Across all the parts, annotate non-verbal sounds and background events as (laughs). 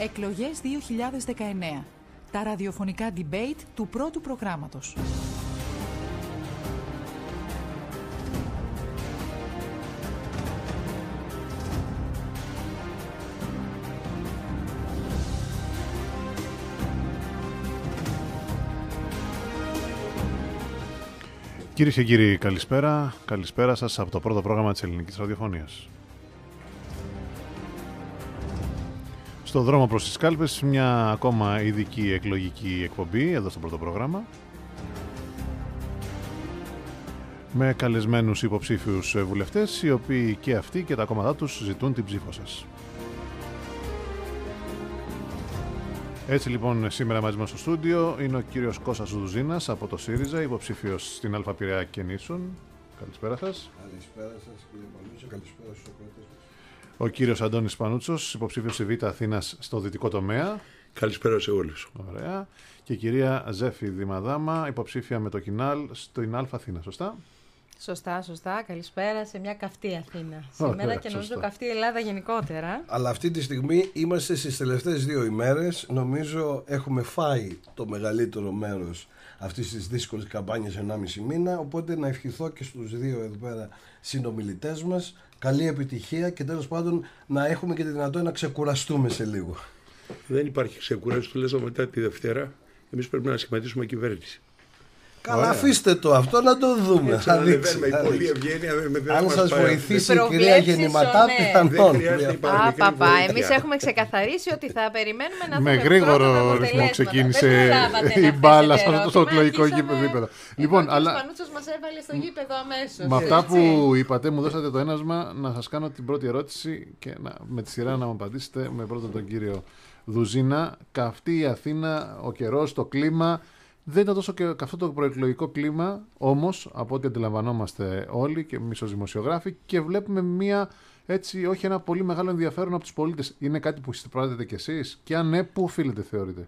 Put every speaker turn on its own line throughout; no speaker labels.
Εκλογές 2019. Τα ραδιοφωνικά debate του πρώτου προγράμματος.
Κυρίες και κύριοι, καλησπέρα. Καλησπέρα σας από το πρώτο πρόγραμμα της ελληνικής ραδιοφωνίας. στο δρόμο προς τις κάλπες μια ακόμα ειδική εκλογική εκπομπή εδώ στο πρώτο πρόγραμμα με καλεσμένους υποψήφιους βουλευτές οι οποίοι και αυτοί και τα κόμματά τους ζητούν την ψήφο σας. Έτσι λοιπόν σήμερα μαζί μας στο στούντιο είναι ο κύριος Κώστας Δουζίνας από το ΣΥΡΙΖΑ, υποψήφιος στην Αλφαπηρέα και Καλησπέρα σας.
Καλησπέρα σας κύριε καλησπέρα στους
ο κύριος Αντώνης Πανούτσος, υποψήφιος στη Β' Αθήνας στο δυτικό τομέα. Καλησπέρα σε όλους. Ωραία. Και η κυρία Ζέφη Δημαδάμα, υποψήφια με το Κινάλ στην Α Αθήνα, σωστά.
Σωστά, σωστά. Καλησπέρα σε μια καυτή Αθήνα. Σήμερα και νομίζω σωστά. καυτή Ελλάδα γενικότερα.
Αλλά αυτή τη στιγμή είμαστε στις τελευταίες δύο ημέρες. Νομίζω έχουμε φάει το μεγαλύτερο μέρος αυτής της δύσκολης καμπάνιας 1,5 μήνα. Οπότε να ευχηθώ και στους δύο εδώ πέρα συνομιλητές μας καλή επιτυχία και τέλος πάντων να έχουμε και τη δυνατότητα να ξεκουραστούμε σε λίγο. Δεν υπάρχει ξεκουράση, λέω μετά τη Δευτέρα. Εμείς πρέπει να σχηματίσουμε κυβέρνηση. Καλά, αφήστε το αυτό να το δούμε. Έτσι, θα δείξει. Με πολλή ευγένεια δεν Αν σα βοηθήσει η κυρία Γεννηματά, πιθανόν. Απαπα, εμεί
έχουμε ξεκαθαρίσει ότι θα περιμένουμε να δούμε. Με γρήγορο ρυθμό ξεκίνησε η μπάλα σε αυτό το εκλογικό γήπεδο.
Λοιπόν, αλλά. Ο Πανούτσο
μας έβαλε στο γήπεδο αμέσως. Με αυτά που
είπατε, μου δώσατε το ένασμα να σας κάνω την πρώτη ερώτηση και με τη σειρά να μου απαντήσετε με πρώτα τον κύριο Δουζίνα. Καυτή η Αθήνα, ο καιρός, το κλίμα. Δεν ήταν τόσο και αυτό το προεκλογικό κλίμα, όμως, από ό,τι αντιλαμβανόμαστε όλοι και εμείς ως δημοσιογράφοι, και βλέπουμε μία έτσι, όχι ένα πολύ μεγάλο ενδιαφέρον από τους πολίτες. Είναι κάτι που
συστηματίζετε κι εσείς, και αν ναι, πού οφείλετε, θεωρείτε.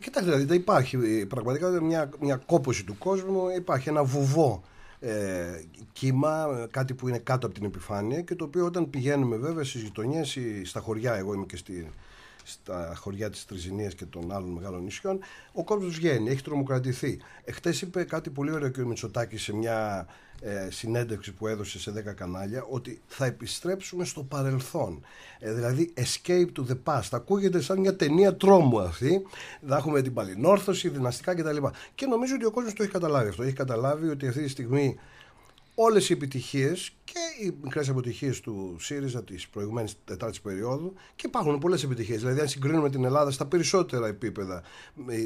Κοιτάξτε, δηλαδή υπάρχει ε, πραγματικά δηλαδή, μια, μια κόπωση του κόσμου, υπάρχει ένα βουβό ε, κύμα, ε, κάτι που είναι κάτω από την επιφάνεια και το οποίο όταν πηγαίνουμε βέβαια στις γειτονιές ή στα χωριά, εγώ είμαι και στη, στα χωριά της Τριζινία και των άλλων μεγάλων νησιών, ο κόσμος βγαίνει, έχει τρομοκρατηθεί. Εχθές είπε κάτι πολύ ωραίο και ο Μητσοτάκης σε μια ε, συνέντευξη που έδωσε σε 10 κανάλια ότι θα επιστρέψουμε στο παρελθόν. Ε, δηλαδή, escape to the past. Ακούγεται σαν μια ταινία τρόμου αυτή. Θα έχουμε την παλινόρθωση, δυναστικά κτλ. Και νομίζω ότι ο κόσμος το έχει καταλάβει αυτό. Έχει καταλάβει ότι αυτή τη στιγμή όλες οι επιτυχίες και οι μικρές αποτυχίες του ΣΥΡΙΖΑ της προηγουμένης τετάρτης περίοδου και υπάρχουν πολλές επιτυχίες. Δηλαδή αν συγκρίνουμε την Ελλάδα στα περισσότερα επίπεδα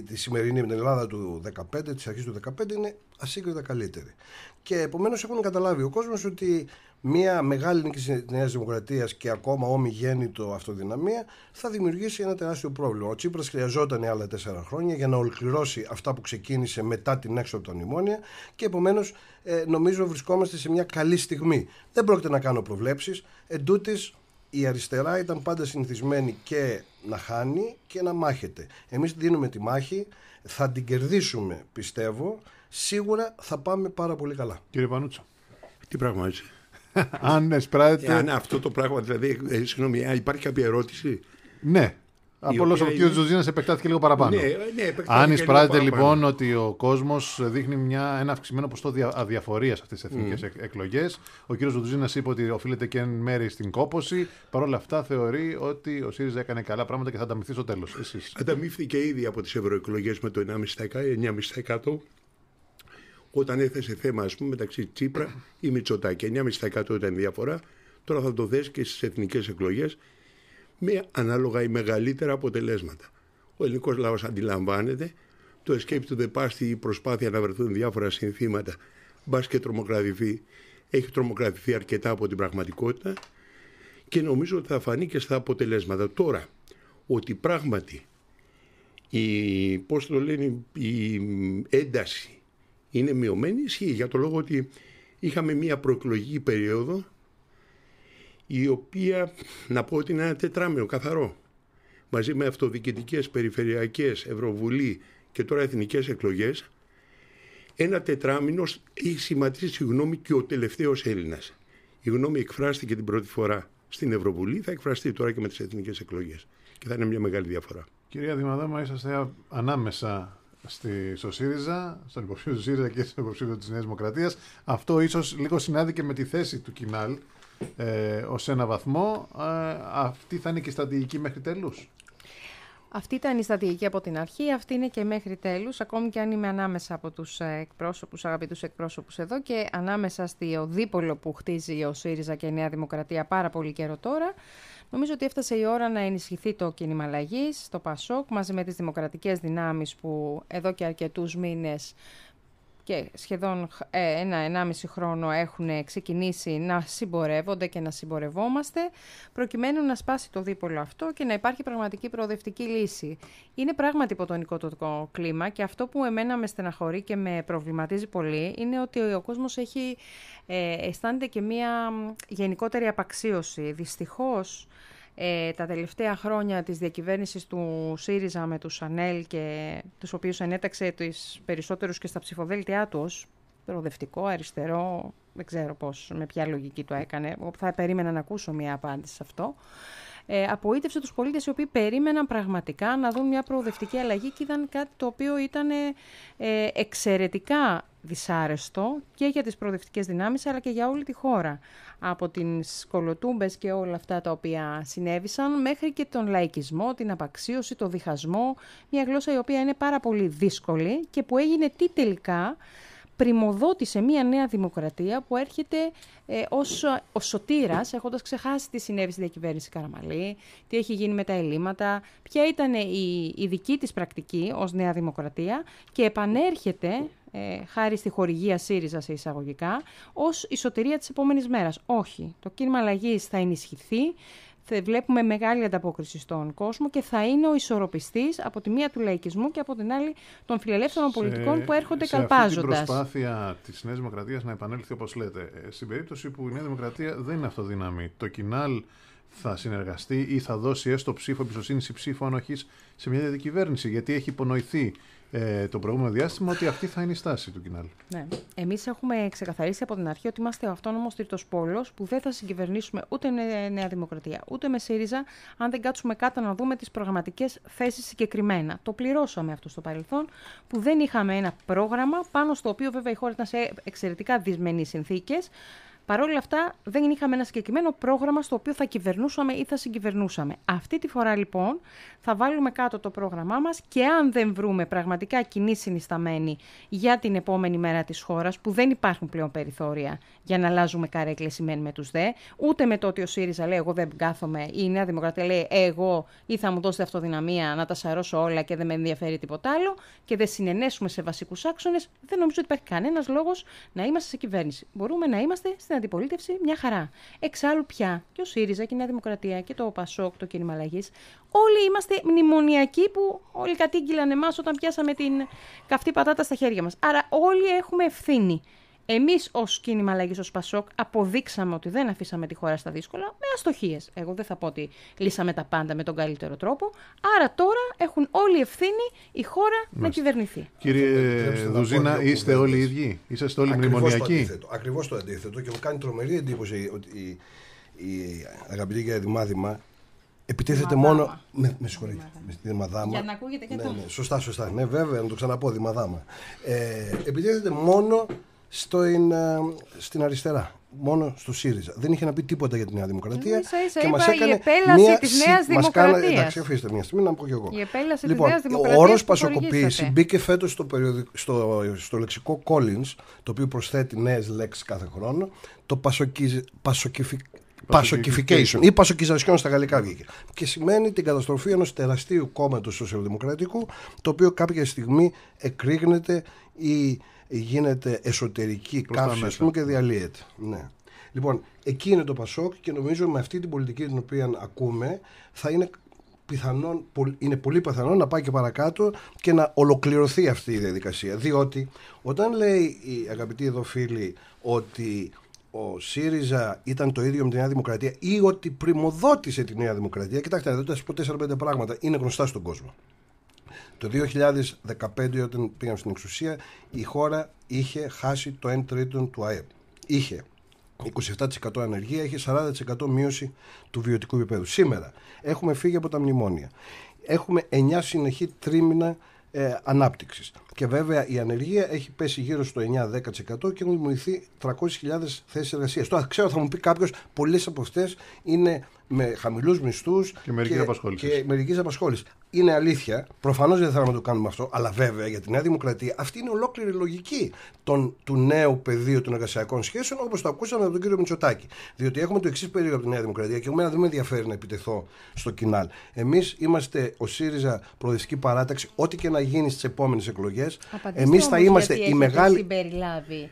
τη σημερινή με την Ελλάδα του 2015, της αρχής του 2015 είναι ασύγκριτα καλύτερη. Και επομένως έχουν καταλάβει ο κόσμος ότι μια μεγάλη νίκη τη Νέα Δημοκρατία και ακόμα ομιγέννητο αυτοδυναμία θα δημιουργήσει ένα τεράστιο πρόβλημα. Ο Τσίπρας χρειαζόταν άλλα τέσσερα χρόνια για να ολοκληρώσει αυτά που ξεκίνησε μετά την έξοδο από τα μνημόνια και επομένως ε, νομίζω βρισκόμαστε σε μια καλή στιγμή. Δεν πρόκειται να κάνω προβλέψεις. Εν τούτης, η αριστερά ήταν πάντα συνηθισμένη και να χάνει και να μάχεται. Εμείς δίνουμε τη μάχη, θα την κερδίσουμε πιστεύω, σίγουρα θα πάμε πάρα πολύ καλά. Κύριε Πανούτσα.
Τι πράγμα έτσι. (laughs) αν εσπράτεται. Αν αυτό το πράγμα, δηλαδή, ε, συγγνώμη, ε, υπάρχει κάποια ερώτηση. Ναι. Από όλος ο κ. Ζωζίνα επεκτάθηκε λίγο παραπάνω. Ναι, ε, ναι, Αν εισπράτεται λοιπόν ότι ο
κόσμος δείχνει μια, ένα αυξημένο ποσοστό αδιαφορία αυτές τις εθνικές mm. εκλογές, ο κ. Ζωζίνα είπε ότι οφείλεται και εν μέρη στην κόποση. Παρ' όλα αυτά θεωρεί ότι ο ΣΥΡΙΖΑ έκανε καλά πράγματα και θα ανταμυφθεί στο τέλος.
Ανταμυφθήκε ήδη από τις ευρωεκλογές με το 1,5%, 9,5% όταν έθεσε θέμα ας πούμε, μεταξύ Τσίπρα ή Μητσοτάκη. 9,5% ήταν διαφορά. Τώρα θα το δες και στις εθνικές εκλογές με ανάλογα ή μεγαλύτερα αποτελέσματα. Ο ελληνικο λαός αντιλαμβάνεται το escape to the η προσπάθεια να βρεθούν διάφορα συνθήματα μπας και τρομοκρατηθεί έχει τρομοκρατηθεί αρκετά από την πραγματικότητα και νομίζω ότι θα φανεί και στα αποτελέσματα. Τώρα, ότι πράγματι η, πώς το λένε, η ένταση είναι μειωμένη ισχύει για το λόγο ότι είχαμε μία προεκλογική περίοδο η οποία να πω ότι είναι ένα τετράμιο καθαρό μαζί με αυτοδιοικητικές, περιφερειακές, Ευρωβουλή και τώρα εθνικές εκλογές ένα τετράμινο έχει σχηματίσει τη γνώμη και ο τελευταίος Έλληνας. Η γνώμη εκφράστηκε την πρώτη φορά στην Ευρωβουλή, θα εκφραστεί τώρα και με τις εθνικές εκλογές και θα είναι μια μεγάλη διαφορά.
Κυρία Δημαδάμα, είσαστε ανάμεσα στη, στο ΣΥΡΙΖΑ, στον υποψήφιο του ΣΥΡΙΖΑ και στον υποψήφιο της Νέας Δημοκρατίας. Αυτό ίσως λίγο συνάδει και με τη θέση του Κινάλ ε, ως ένα βαθμό. Ε, αυτή θα είναι και η στρατηγική μέχρι τέλους.
Αυτή ήταν η στρατηγική από την αρχή, αυτή είναι και μέχρι τέλους, ακόμη και αν είμαι ανάμεσα από τους ε, εκπρόσωπους, αγαπητούς εκπρόσωπους εδώ και ανάμεσα στη δίπολο που χτίζει ο ΣΥΡΙΖΑ και η Νέα Δημοκρατία πάρα πολύ καιρό τώρα. Νομίζω ότι έφτασε η ώρα να ενισχυθεί το κίνημα αλλαγής, το ΠΑΣΟΚ, μαζί με τις δημοκρατικές δυνάμεις που εδώ και αρκετούς μήνες και σχεδόν ε, ένα-ενάμιση χρόνο έχουν ξεκινήσει να συμπορεύονται και να συμπορευόμαστε προκειμένου να σπάσει το δίπολο αυτό και να υπάρχει πραγματική προοδευτική λύση. Είναι πράγματι υποτονικό το κλίμα και αυτό που εμένα με στεναχωρεί και με προβληματίζει πολύ είναι ότι ο κόσμος έχει, ε, αισθάνεται και μία γενικότερη απαξίωση. Δυστυχώς. Ε, τα τελευταία χρόνια της διακυβέρνησης του ΣΥΡΙΖΑ με τους ΑΝΕΛ και τους οποίους ενέταξε τις περισσότερους και στα ψηφοδέλτιά τους προοδευτικό, αριστερό, δεν ξέρω πώς, με ποια λογική το έκανε, θα περίμενα να ακούσω μια απάντηση σε αυτό, ε, απογοήτευσε τους πολίτες οι οποίοι περίμεναν πραγματικά να δουν μια προοδευτική αλλαγή και είδαν κάτι το οποίο ήταν ε, εξαιρετικά δυσάρεστο και για τις προοδευτικές δυνάμεις αλλά και για όλη τη χώρα. Από τις κολοτούμπες και όλα αυτά τα οποία συνέβησαν μέχρι και τον λαϊκισμό, την απαξίωση, το διχασμό, μια γλώσσα η οποία είναι πάρα πολύ δύσκολη και που έγινε τι τελικά πριμοδότησε μια νέα δημοκρατία που έρχεται ε, ως ως σωτήρας, έχοντας ξεχάσει τι συνέβη στην διακυβέρνηση Καραμαλή, τι έχει γίνει με τα ελλείμματα, ποια ήταν η, η δική της πρακτική ως νέα δημοκρατία και επανέρχεται ε, χάρη στη χορηγία ΣΥΡΙΖΑ σε εισαγωγικά, ως ισοτερία της επόμενης μέρας. Όχι. Το κίνημα αλλαγής θα ενισχυθεί, θα βλέπουμε μεγάλη ανταπόκριση στον κόσμο και θα είναι ο ισορροπιστής από τη μία του λαϊκισμού και από την άλλη των φιλελεύθερων πολιτικών που έρχονται σε Αυτή την προσπάθεια
της Νέας Δημοκρατίας να επανέλθει όπως λέτε, ε, στην περίπτωση που η Νέα Δημοκρατία δεν είναι αυτοδύναμη, το κοινάλ θα συνεργαστεί ή θα δώσει έστω ψήφο εμπιστοσύνη ή ψήφο ανοχή σε μια διακυβέρνηση. Γιατί έχει υπονοηθεί ε, το προηγούμενο διάστημα ότι αυτή θα είναι η στάση του Κινάλ.
Ναι. Εμείς έχουμε ξεκαθαρίσει από την αρχή ότι είμαστε ο αυτόνομος τρίτος πόλος που δεν θα συγκυβερνήσουμε ούτε με Νέα Δημοκρατία ούτε με ΣΥΡΙΖΑ, αν δεν κάτσουμε κάτω να δούμε τις προγραμματικές θέσεις συγκεκριμένα. Το πληρώσαμε αυτό στο παρελθόν, που δεν είχαμε ένα πρόγραμμα πάνω στο οποίο βέβαια η χώρα ήταν σε εξαιρετικά δυσμενείς συνθήκες. Παρ' όλα αυτά, δεν είχαμε ένα συγκεκριμένο πρόγραμμα στο οποίο θα κυβερνούσαμε ή θα συγκυβερνούσαμε. Αυτή τη φορά λοιπόν θα βάλουμε κάτω το πρόγραμμά μας και αν δεν βρούμε πραγματικά κοινή συνισταμένη για την επόμενη μέρα της χώρας που δεν υπάρχουν πλέον περιθώρια για να αλλάζουμε καρέκλες σημαίνει με τους δε, ούτε με το ότι ο ΣΥΡΙΖΑ λέει εγώ δεν κάθομαι ή η Νέα Δημοκρατία λέει εγώ ή θα μου δώσετε αυτοδυναμία να τα σαρώσω όλα και δεν με ενδιαφέρει τίποτα άλλο και δεν συνενέσουμε σε βασικούς άξονες, δεν νομίζω ότι υπάρχει κανένας λόγος να είμαστε σε κυβέρνηση. Μπορούμε να είμαστε στην αντιπολίτευση μια χαρά. Εξάλλου πια και ο ΣΥΡΙΖΑ και η Νέα Δημοκρατία και το ΠΑΣΟΚ, το κίνημα αλλαγής, όλοι είμαστε μνημονιακοί που όλοι κατήγγυλαν εμάς όταν πιάσαμε την καυτή πατάτα στα χέρια μας. Άρα όλοι έχουμε ευθύνη Εμείς ως κίνημα αλλαγή, ως Πασόκ, αποδείξαμε ότι δεν αφήσαμε τη χώρα στα δύσκολα με αστοχίες. Εγώ δεν θα πω ότι λύσαμε τα πάντα με τον καλύτερο τρόπο. Άρα τώρα έχουν όλη ευθύνη η χώρα να κυβερνηθεί.
Κύριε Δουζίνα, είστε όλοι οι ίδιοι. Είσαστε όλοι Ακριβώς μνημονιακοί.
Ακριβώς το αντίθετο. Και μου κάνει τρομερή εντύπωση ότι η, η αγαπητή κυρία Δημάδημα επιτίθεται μόνο. Με, με συγχωρείτε. Δημαδάμα. Για να
ακούγεται και ναι, ναι,
Σωστά, σωστά. Ναι, βέβαια, να το ξαναπώ. Δημαδάμα. Ε, επιτίθεται μόνο στο, ε, στην αριστερά μόνο στο ΣΥΡΙΖΑ. Δεν είχε να πει τίποτα για τη Νέα Δημοκρατία. Ναι, και μα έκανε η επέλαση τη Νέα Δημοκρατίας. Εντάξει, αφήστε μια στιγμή να πω κι εγώ. Η επέλαση λοιπόν, τη Νέα Δημοκρατία. Ο όρο πασοκοποίηση μπήκε φέτος στο, περιοδικ... λεξικό Collins, το οποίο προσθέτει νέες λέξεις κάθε χρόνο. Το πασοκι... η γίνεται εσωτερική καύση και διαλύεται. Ναι. Λοιπόν, εκεί είναι το Πασόκ και νομίζω με αυτή την πολιτική την οποία ακούμε θα είναι πιθανόν, είναι πολύ πιθανό να πάει και παρακάτω και να ολοκληρωθεί αυτή η διαδικασία. Διότι όταν λέει η αγαπητή εδώ φίλη ότι ο ΣΥΡΙΖΑ ήταν το ίδιο με τη Νέα Δημοκρατία ή ότι πρημοδότησε τη Νέα Δημοκρατία, κοιτάξτε δεν θα σας πω 4-5 πράγματα, είναι γνωστά στον κόσμο. Το 2015 όταν πήγαμε στην εξουσία η χώρα είχε χάσει το 1 τρίτο του ΑΕΠ. Είχε 27% ανεργία, είχε 40% μείωση του βιωτικού επίπεδου. Σήμερα έχουμε φύγει από τα μνημόνια. Έχουμε 9 συνεχή τρίμηνα ε, ανάπτυξης. Και βέβαια η ανεργία έχει πέσει γύρω στο 9-10% και έχουν δημιουργηθεί 300.000 θέσεις εργασίας. Τώρα ξέρω, θα μου πει κάποιος, πολλές από αυτές είναι με χαμηλούς μισθούς και μερική απασχόληση. Είναι αλήθεια. Προφανώς δεν θέλαμε να το κάνουμε αυτό. Αλλά βέβαια για τη Νέα Δημοκρατία αυτή είναι ολόκληρη λογική των, του νέου πεδίου των εργασιακών σχέσεων, όπως το ακούσαμε από τον κύριο Μητσοτάκη. Διότι έχουμε το εξής περίοδο από τη Νέα Δημοκρατία και εμένα δεν με ενδιαφέρει να επιτεθώ στο κοινάλ. Εμείς είμαστε ο ΣΥΡΙΖΑ Προοδευτική Παράταξη, ό,τι και να γίνει στις επόμενες εκλογές εκλογέ. Εμείς θα είμαστε οι μεγάλοι.
συμπεριλάβει.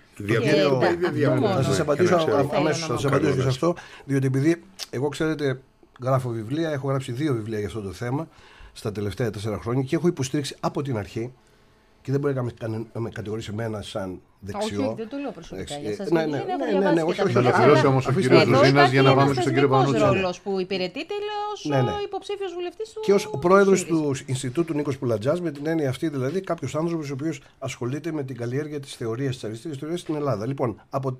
Θα σα απαντήσω αμέσω. Θα σας απαντήσω και σε αυτό,
διότι επειδή εγώ ξέρετε γράφω βιβλία, έχω γράψει δύο βιβλία για αυτό το θέμα στα τελευταία τέσσερα χρόνια και έχω υποστήριξει από την αρχή και δεν μπορεί να με, κατηγορήσει εμένα σαν δεξιό. Όχι, δεν το λέω προσωπικά. Για σας ε, ναι, ναι, ναι, ναι όχι, Θα όμως ο κύριο Ζουζίνα για να πάμε στον κύριο Παπαδόπουλο. Είναι ρόλο
που υπηρετείται, λέω, ναι, ναι. υποψήφιος βουλευτής του. Και ως
πρόεδρο του Ινστιτούτου Νίκος Πουλατζάς, με την έννοια αυτή δηλαδή, κάποιο άνθρωπο ο οποίο ασχολείται με την καλλιέργεια της θεωρίας της αριστερή θεωρία στην Ελλάδα. Λοιπόν, από,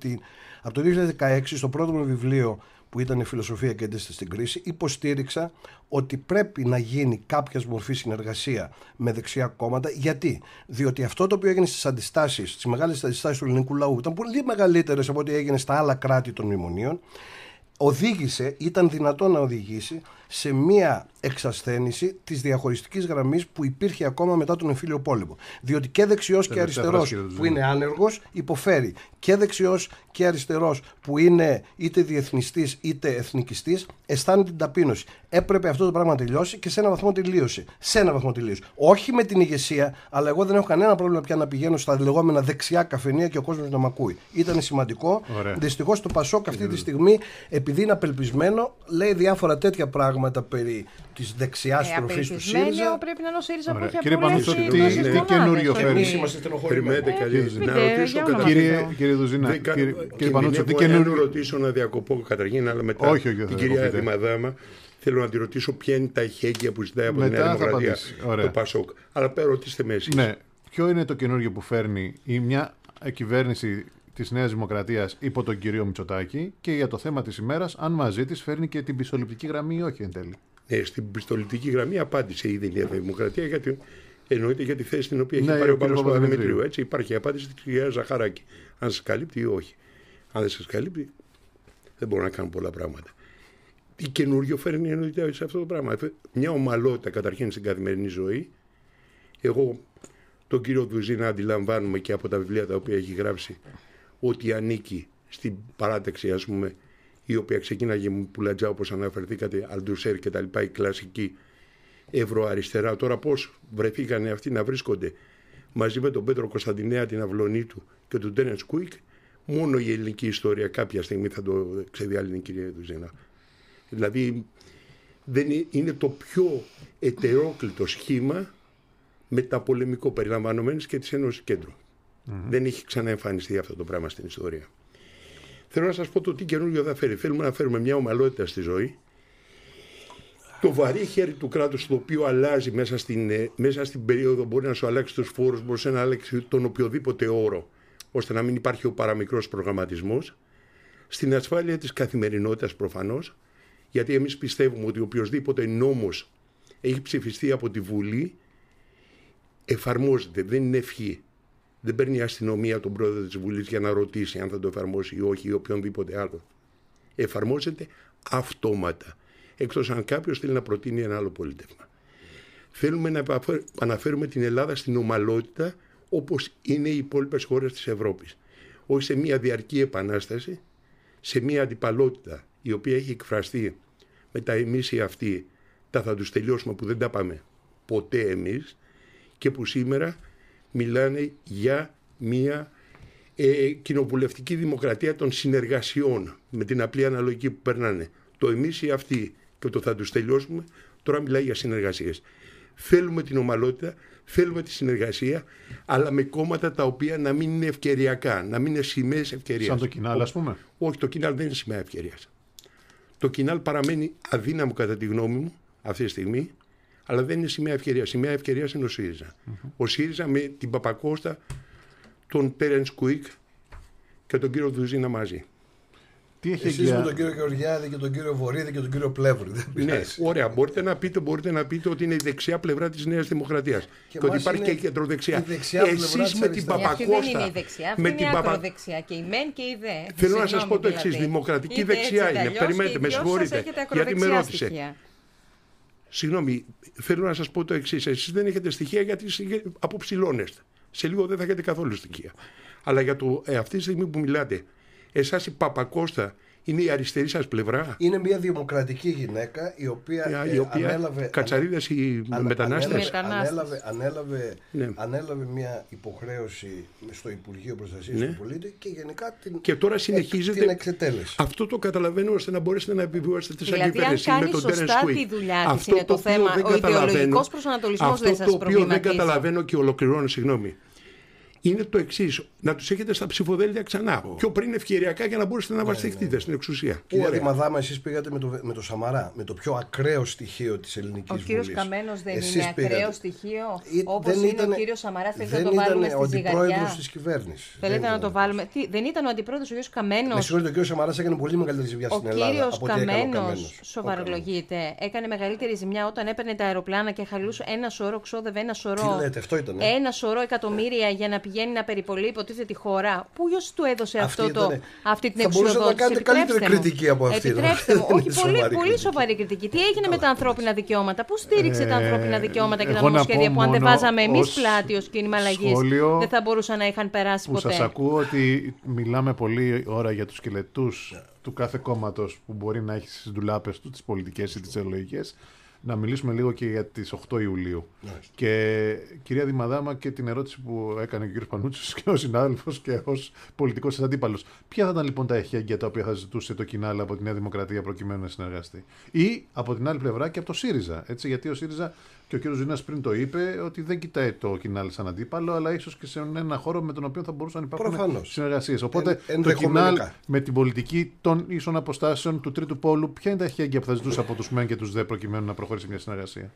από το 2016, στο πρώτο μου βιβλίο που ήταν η φιλοσοφία και αντίσταση στην κρίση, υποστήριξα ότι πρέπει να γίνει κάποια μορφή συνεργασία με δεξιά κόμματα. Γιατί? Διότι αυτό το οποίο έγινε στις αντιστάσεις, στις μεγάλες αντιστάσεις του ελληνικού λαού, ήταν πολύ μεγαλύτερες από ό,τι έγινε στα άλλα κράτη των μνημονίων, οδήγησε, ήταν δυνατό να οδηγήσει σε μία εξασθένηση της διαχωριστικής γραμμής που υπήρχε ακόμα μετά τον εμφύλιο πόλεμο. Διότι και δεξιός και αριστερό που είναι άνεργος υποφέρει. Και δεξιός και αριστερός που είναι είτε διεθνιστής είτε εθνικιστής αισθάνεται την ταπείνωση. Έπρεπε αυτό το πράγμα να τελειώσει και σε ένα βαθμό τελείωσε. Σε ένα βαθμό τελείωσε. Όχι με την ηγεσία, αλλά εγώ δεν έχω κανένα πρόβλημα πια να πηγαίνω στα λεγόμενα δεξιά καφενεία και ο κόσμος να μ' ακούει. Ήταν σημαντικό. Δυστυχώς το Πασόκ αυτή τη στιγμή, επειδή είναι απελπισμένο, λέει διάφορα τέτοια πράγματα πράγματα περί της δεξιάς ε, τροφής του ΣΥΡΙΖΑ. Ναι,
πρέπει να είναι ο ΣΥΡΙΖΑ που έχει αποφασίσει. Κύριε Πανούτσο, τι, καινούριο φέρνει. Εμεί είμαστε στενοχωρημένοι.
Κύριε Δουζίνα, κύριε Πανούτσο, τι καινούριο.
Θέλω να ρωτήσω να διακοπώ καταρχήν, αλλά μετά την κυρία Δημαδάμα θέλω να τη ρωτήσω ποια είναι τα ηχέγγυα που ζητάει από την Νέα Δημοκρατία το Πασόκ. Αλλά ρωτήστε με εσείς.
Ναι. Ποιο είναι το καινούργιο που φέρνει η μια κυβέρνηση της Νέας Δημοκρατίας υπό τον κύριο Μητσοτάκη και για το θέμα της ημέρας, αν μαζί της φέρνει και την πιστοληπτική γραμμή ή όχι εν τέλει. Ναι, στην πιστοληπτική γραμμή
απάντησε ήδη η Νέα Δημοκρατία, γιατί εννοείται για τη θέση την οποία έχει ναι, πάρει ο Παπαδημητρίου. Παπαδημητρίου. Έτσι υπάρχει η απάντηση της κυρίας Ζαχαράκη. Αν σας καλύπτει ή όχι. Αν δεν σας καλύπτει, δεν μπορώ να κάνω πολλά πράγματα. Τι καινούριο φέρνει εννοείται σε αυτό το πράγμα. Μια ομαλότητα καταρχήν στην καθημερινή ζωή. Εγώ τον κύριο Δουζίνα αντιλαμβάνουμε και από τα βιβλία τα οποία έχει γράψει ότι ανήκει στην παράτεξη, ας πούμε, η οποία ξεκίναγε με πουλατζά, όπως αναφερθήκατε, Αλντουσέρ και τα λοιπά, η κλασική ευρωαριστερά. Τώρα πώς βρεθήκανε αυτοί να βρίσκονται μαζί με τον Πέτρο Κωνσταντινέα, την Αυλονή του και τον Τέρεν Κουίκ, μόνο η ελληνική ιστορία κάποια στιγμή θα το την κυρία Δουζένα. Δηλαδή, δεν είναι, το πιο ετερόκλητο σχήμα μεταπολεμικό περιλαμβανομένης και της Ένωσης Κέντρου. Mm. Δεν έχει ξαναεμφανιστεί αυτό το πράγμα στην ιστορία. Θέλω να σας πω το τι καινούργιο θα φέρει. Θέλουμε να φέρουμε μια ομαλότητα στη ζωή. Το βαρύ χέρι του κράτους το οποίο αλλάζει μέσα στην, ε, μέσα στην περίοδο μπορεί να σου αλλάξει τους φόρους μπορεί να αλλάξει τον οποιοδήποτε όρο ώστε να μην υπάρχει ο παραμικρός προγραμματισμός. Στην ασφάλεια της καθημερινότητας προφανώς. γιατί εμείς πιστεύουμε ότι οποιοδήποτε νόμος έχει ψηφιστεί από τη Βουλή εφαρμόζεται, δεν είναι ευχή. Δεν παίρνει η αστυνομία τον πρόεδρο της Βουλής για να ρωτήσει αν θα το εφαρμόσει ή όχι ή οποιονδήποτε άλλο. Εφαρμόζεται αυτόματα. Εκτός αν κάποιος θέλει να προτείνει ένα άλλο πολίτευμα. Θέλουμε να αναφέρουμε την Ελλάδα στην ομαλότητα όπως είναι οι υπόλοιπες χώρες της Ευρώπης. Όχι σε μια διαρκή επανάσταση, σε μια αντιπαλότητα η οποία έχει εκφραστεί με τα εμείς οι αυτοί, τα θα τους τελειώσουμε που δεν τα πάμε ποτέ εμείς και που σήμερα μιλάνε για μία ε, ε, κοινοβουλευτική δημοκρατία των συνεργασιών με την απλή αναλογική που περνάνε. Το εμείς ή αυτοί και το θα τους τελειώσουμε τώρα μιλάει για συνεργασίες. Θέλουμε την ομαλότητα, θέλουμε τη συνεργασία, αλλά με κόμματα τα οποία να μην είναι ευκαιριακά, να μην είναι σημαίες ευκαιρίας. Σαν το κοινάλ, ας πούμε. Όχι, το κοινάλ δεν είναι σημαία ευκαιρίας. Το κοινάλ παραμένει αδύναμο, κατά τη γνώμη μου, αυτή τη στιγμή. Αλλά δεν είναι σημαία ευκαιρίας. Σημαία ευκαιρίας είναι ο ΣΥΡΙΖΑ. Mm-hmm. Ο ΣΥΡΙΖΑ με την Παπακώστα, τον Πέρεν Σκουίκ και τον κύριο Δουζίνα μαζί. Τι έχει Εσείς με τον
κύριο Γεωργιάδη και τον κύριο Βορύδη και τον κύριο Πλεύρη.
Ναι, ωραία. Μπορείτε να, πείτε, μπορείτε να πείτε ότι είναι η δεξιά πλευρά της Νέας Δημοκρατίας. Και, και ότι υπάρχει και η κεντροδεξιά. Εσεί με την Παπακώστα. Δεν είναι η δεξιά, με την η
Και η μεν και η δε. Θέλω να σας πω το δηλαδή. εξής. Δημοκρατική δεξιά είναι. Περιμένετε, με συγχωρείτε. Γιατί με ρώτησε.
Συγγνώμη, θέλω να σας πω το εξής. Εσείς δεν έχετε στοιχεία γιατί αποψηλώνεστε. Σε λίγο δεν θα έχετε καθόλου στοιχεία. Αλλά για το, ε, αυτή τη στιγμή που μιλάτε, εσάς η Παπακώστα είναι η αριστερή σας πλευρά.
Είναι μια δημοκρατική γυναίκα η οποία, ε, η οποία ανέλαβε.
Κατσαρίδα η μετανάστες.
Ανέλαβε, ανέλαβε, ναι. ανέλαβε μια υποχρέωση στο Υπουργείο Προστασίας ναι. του Πολίτη και γενικά την,
και τώρα συνεχίζεται, την εξετέλεση. Αυτό το καταλαβαίνω ώστε να μπορέσετε να επιβιώσετε σαν δηλαδή, Αν με τον Τέρεν δουλειά Αυτό είναι το, το θέμα. Ο ιδεολογικός προσανατολισμός δεν σα Αυτό το οποίο δεν καταλαβαίνω και ολοκληρώνω, συγγνώμη είναι το
εξής. Να τους έχετε στα ψηφοδέλτια ξανά. Oh. Πιο πριν ευκαιριακά για να μπορέσετε να βασιστείτε ναι, ναι, ναι.
στην εξουσία.
Κύριε Δημαδάμα, εσείς πήγατε με το, με το Σαμαρά, με το πιο ακραίο στοιχείο της ελληνικής Βουλής. Ο κύριος Καμένος δεν είναι πήγατε. ακραίο
στοιχείο. Όπω είναι ήταν, ο κύριος Σαμαρά, θέλετε να το βάλουμε στην ζυγαριά. Δεν ήταν ο αντιπρόεδρος της
κυβέρνησης. Θέλετε να το
βάλουμε. δεν ήταν ο αντιπρόεδρος ο κύριος Καμένος. Με συγχωρείτε,
ο κύριος Σαμαράς έκανε πολύ μεγαλύτερη ζημιά στην Ελλάδα. Ο κύριο Καμένο σοβαρολογείται.
Έκανε μεγαλύτερη ζημιά όταν έπαιρνε τα αεροπλάνα και χαλούσε ένα σωρό, ξόδευε ένα σωρό. Ένα σωρό εκατομμύρια για να πηγαίνει πηγαίνει να περιπολεί, υποτίθεται τη χώρα. πού Ποιο του έδωσε αυτή, αυτό το, αυτή την εξουσία. Θα μπορούσε να κάνετε καλύτερη κριτική από αυτή. Επιτρέψτε δηλαδή. μου. Όχι, (laughs) πολύ, πολύ σοβαρή κριτική. Τι έγινε με τα ανθρώπινα δικαιώματα, Πού στήριξε τα ε, ανθρώπινα δικαιώματα και τα νομοσχέδια που αν δεν βάζαμε εμείς πλάτη ως κίνημα αλλαγής, δεν θα μπορούσαν να είχαν περάσει ποτέ. Σας
ακούω ότι μιλάμε πολύ ώρα για τους σκελετούς του κάθε κόμματος που μπορεί να έχει στις ντουλάπες του τις πολιτικές ή τις ελογικέ να μιλήσουμε λίγο και για τις 8 Ιουλίου. Και κυρία Δημαδάμα και την ερώτηση που έκανε ο κύριος Πανούτσος και ο συνάδελφος και ως πολιτικός σας αντίπαλος. Ποια θα ήταν λοιπόν τα εχέγγυα τα οποία θα ζητούσε το κοινάλ από τη Νέα Δημοκρατία προκειμένου να συνεργαστεί. Ή από την άλλη πλευρά και από το ΣΥΡΙΖΑ. Έτσι, γιατί ο ΣΥΡΙΖΑ και ο κ. Ζουνά πριν το είπε, ότι δεν κοιτάει το κοινάλ σαν αντίπαλο, αλλά ίσως και σε ένα χώρο με τον οποίο θα μπορούσαν να υπάρχουν συνεργασίες. Οπότε ε, το κοινάλ με την πολιτική των ίσων αποστάσεων του τρίτου πόλου, ποια είναι τα χέρια που θα ζητούσε από τους μεν και τους δε προκειμένου να προχωρήσει μια συνεργασία.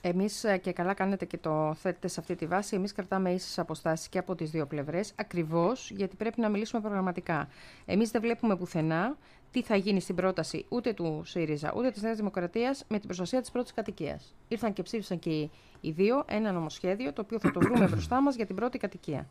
Εμείς ε, και καλά κάνετε και το θέτετε σε αυτή τη βάση. Εμείς κρατάμε ίσες αποστάσεις και από τις δύο πλευρές, ακριβώς γιατί πρέπει να μιλήσουμε προγραμματικά. Εμείς δεν βλέπουμε πουθενά τι θα γίνει στην πρόταση ούτε του ΣΥΡΙΖΑ ούτε της Νέας Δημοκρατίας με την προστασία της πρώτης κατοικίας. Ήρθαν και ψήφισαν και οι οι δύο ένα νομοσχέδιο το οποίο θα το βρούμε μπροστά μας για την πρώτη κατοικία.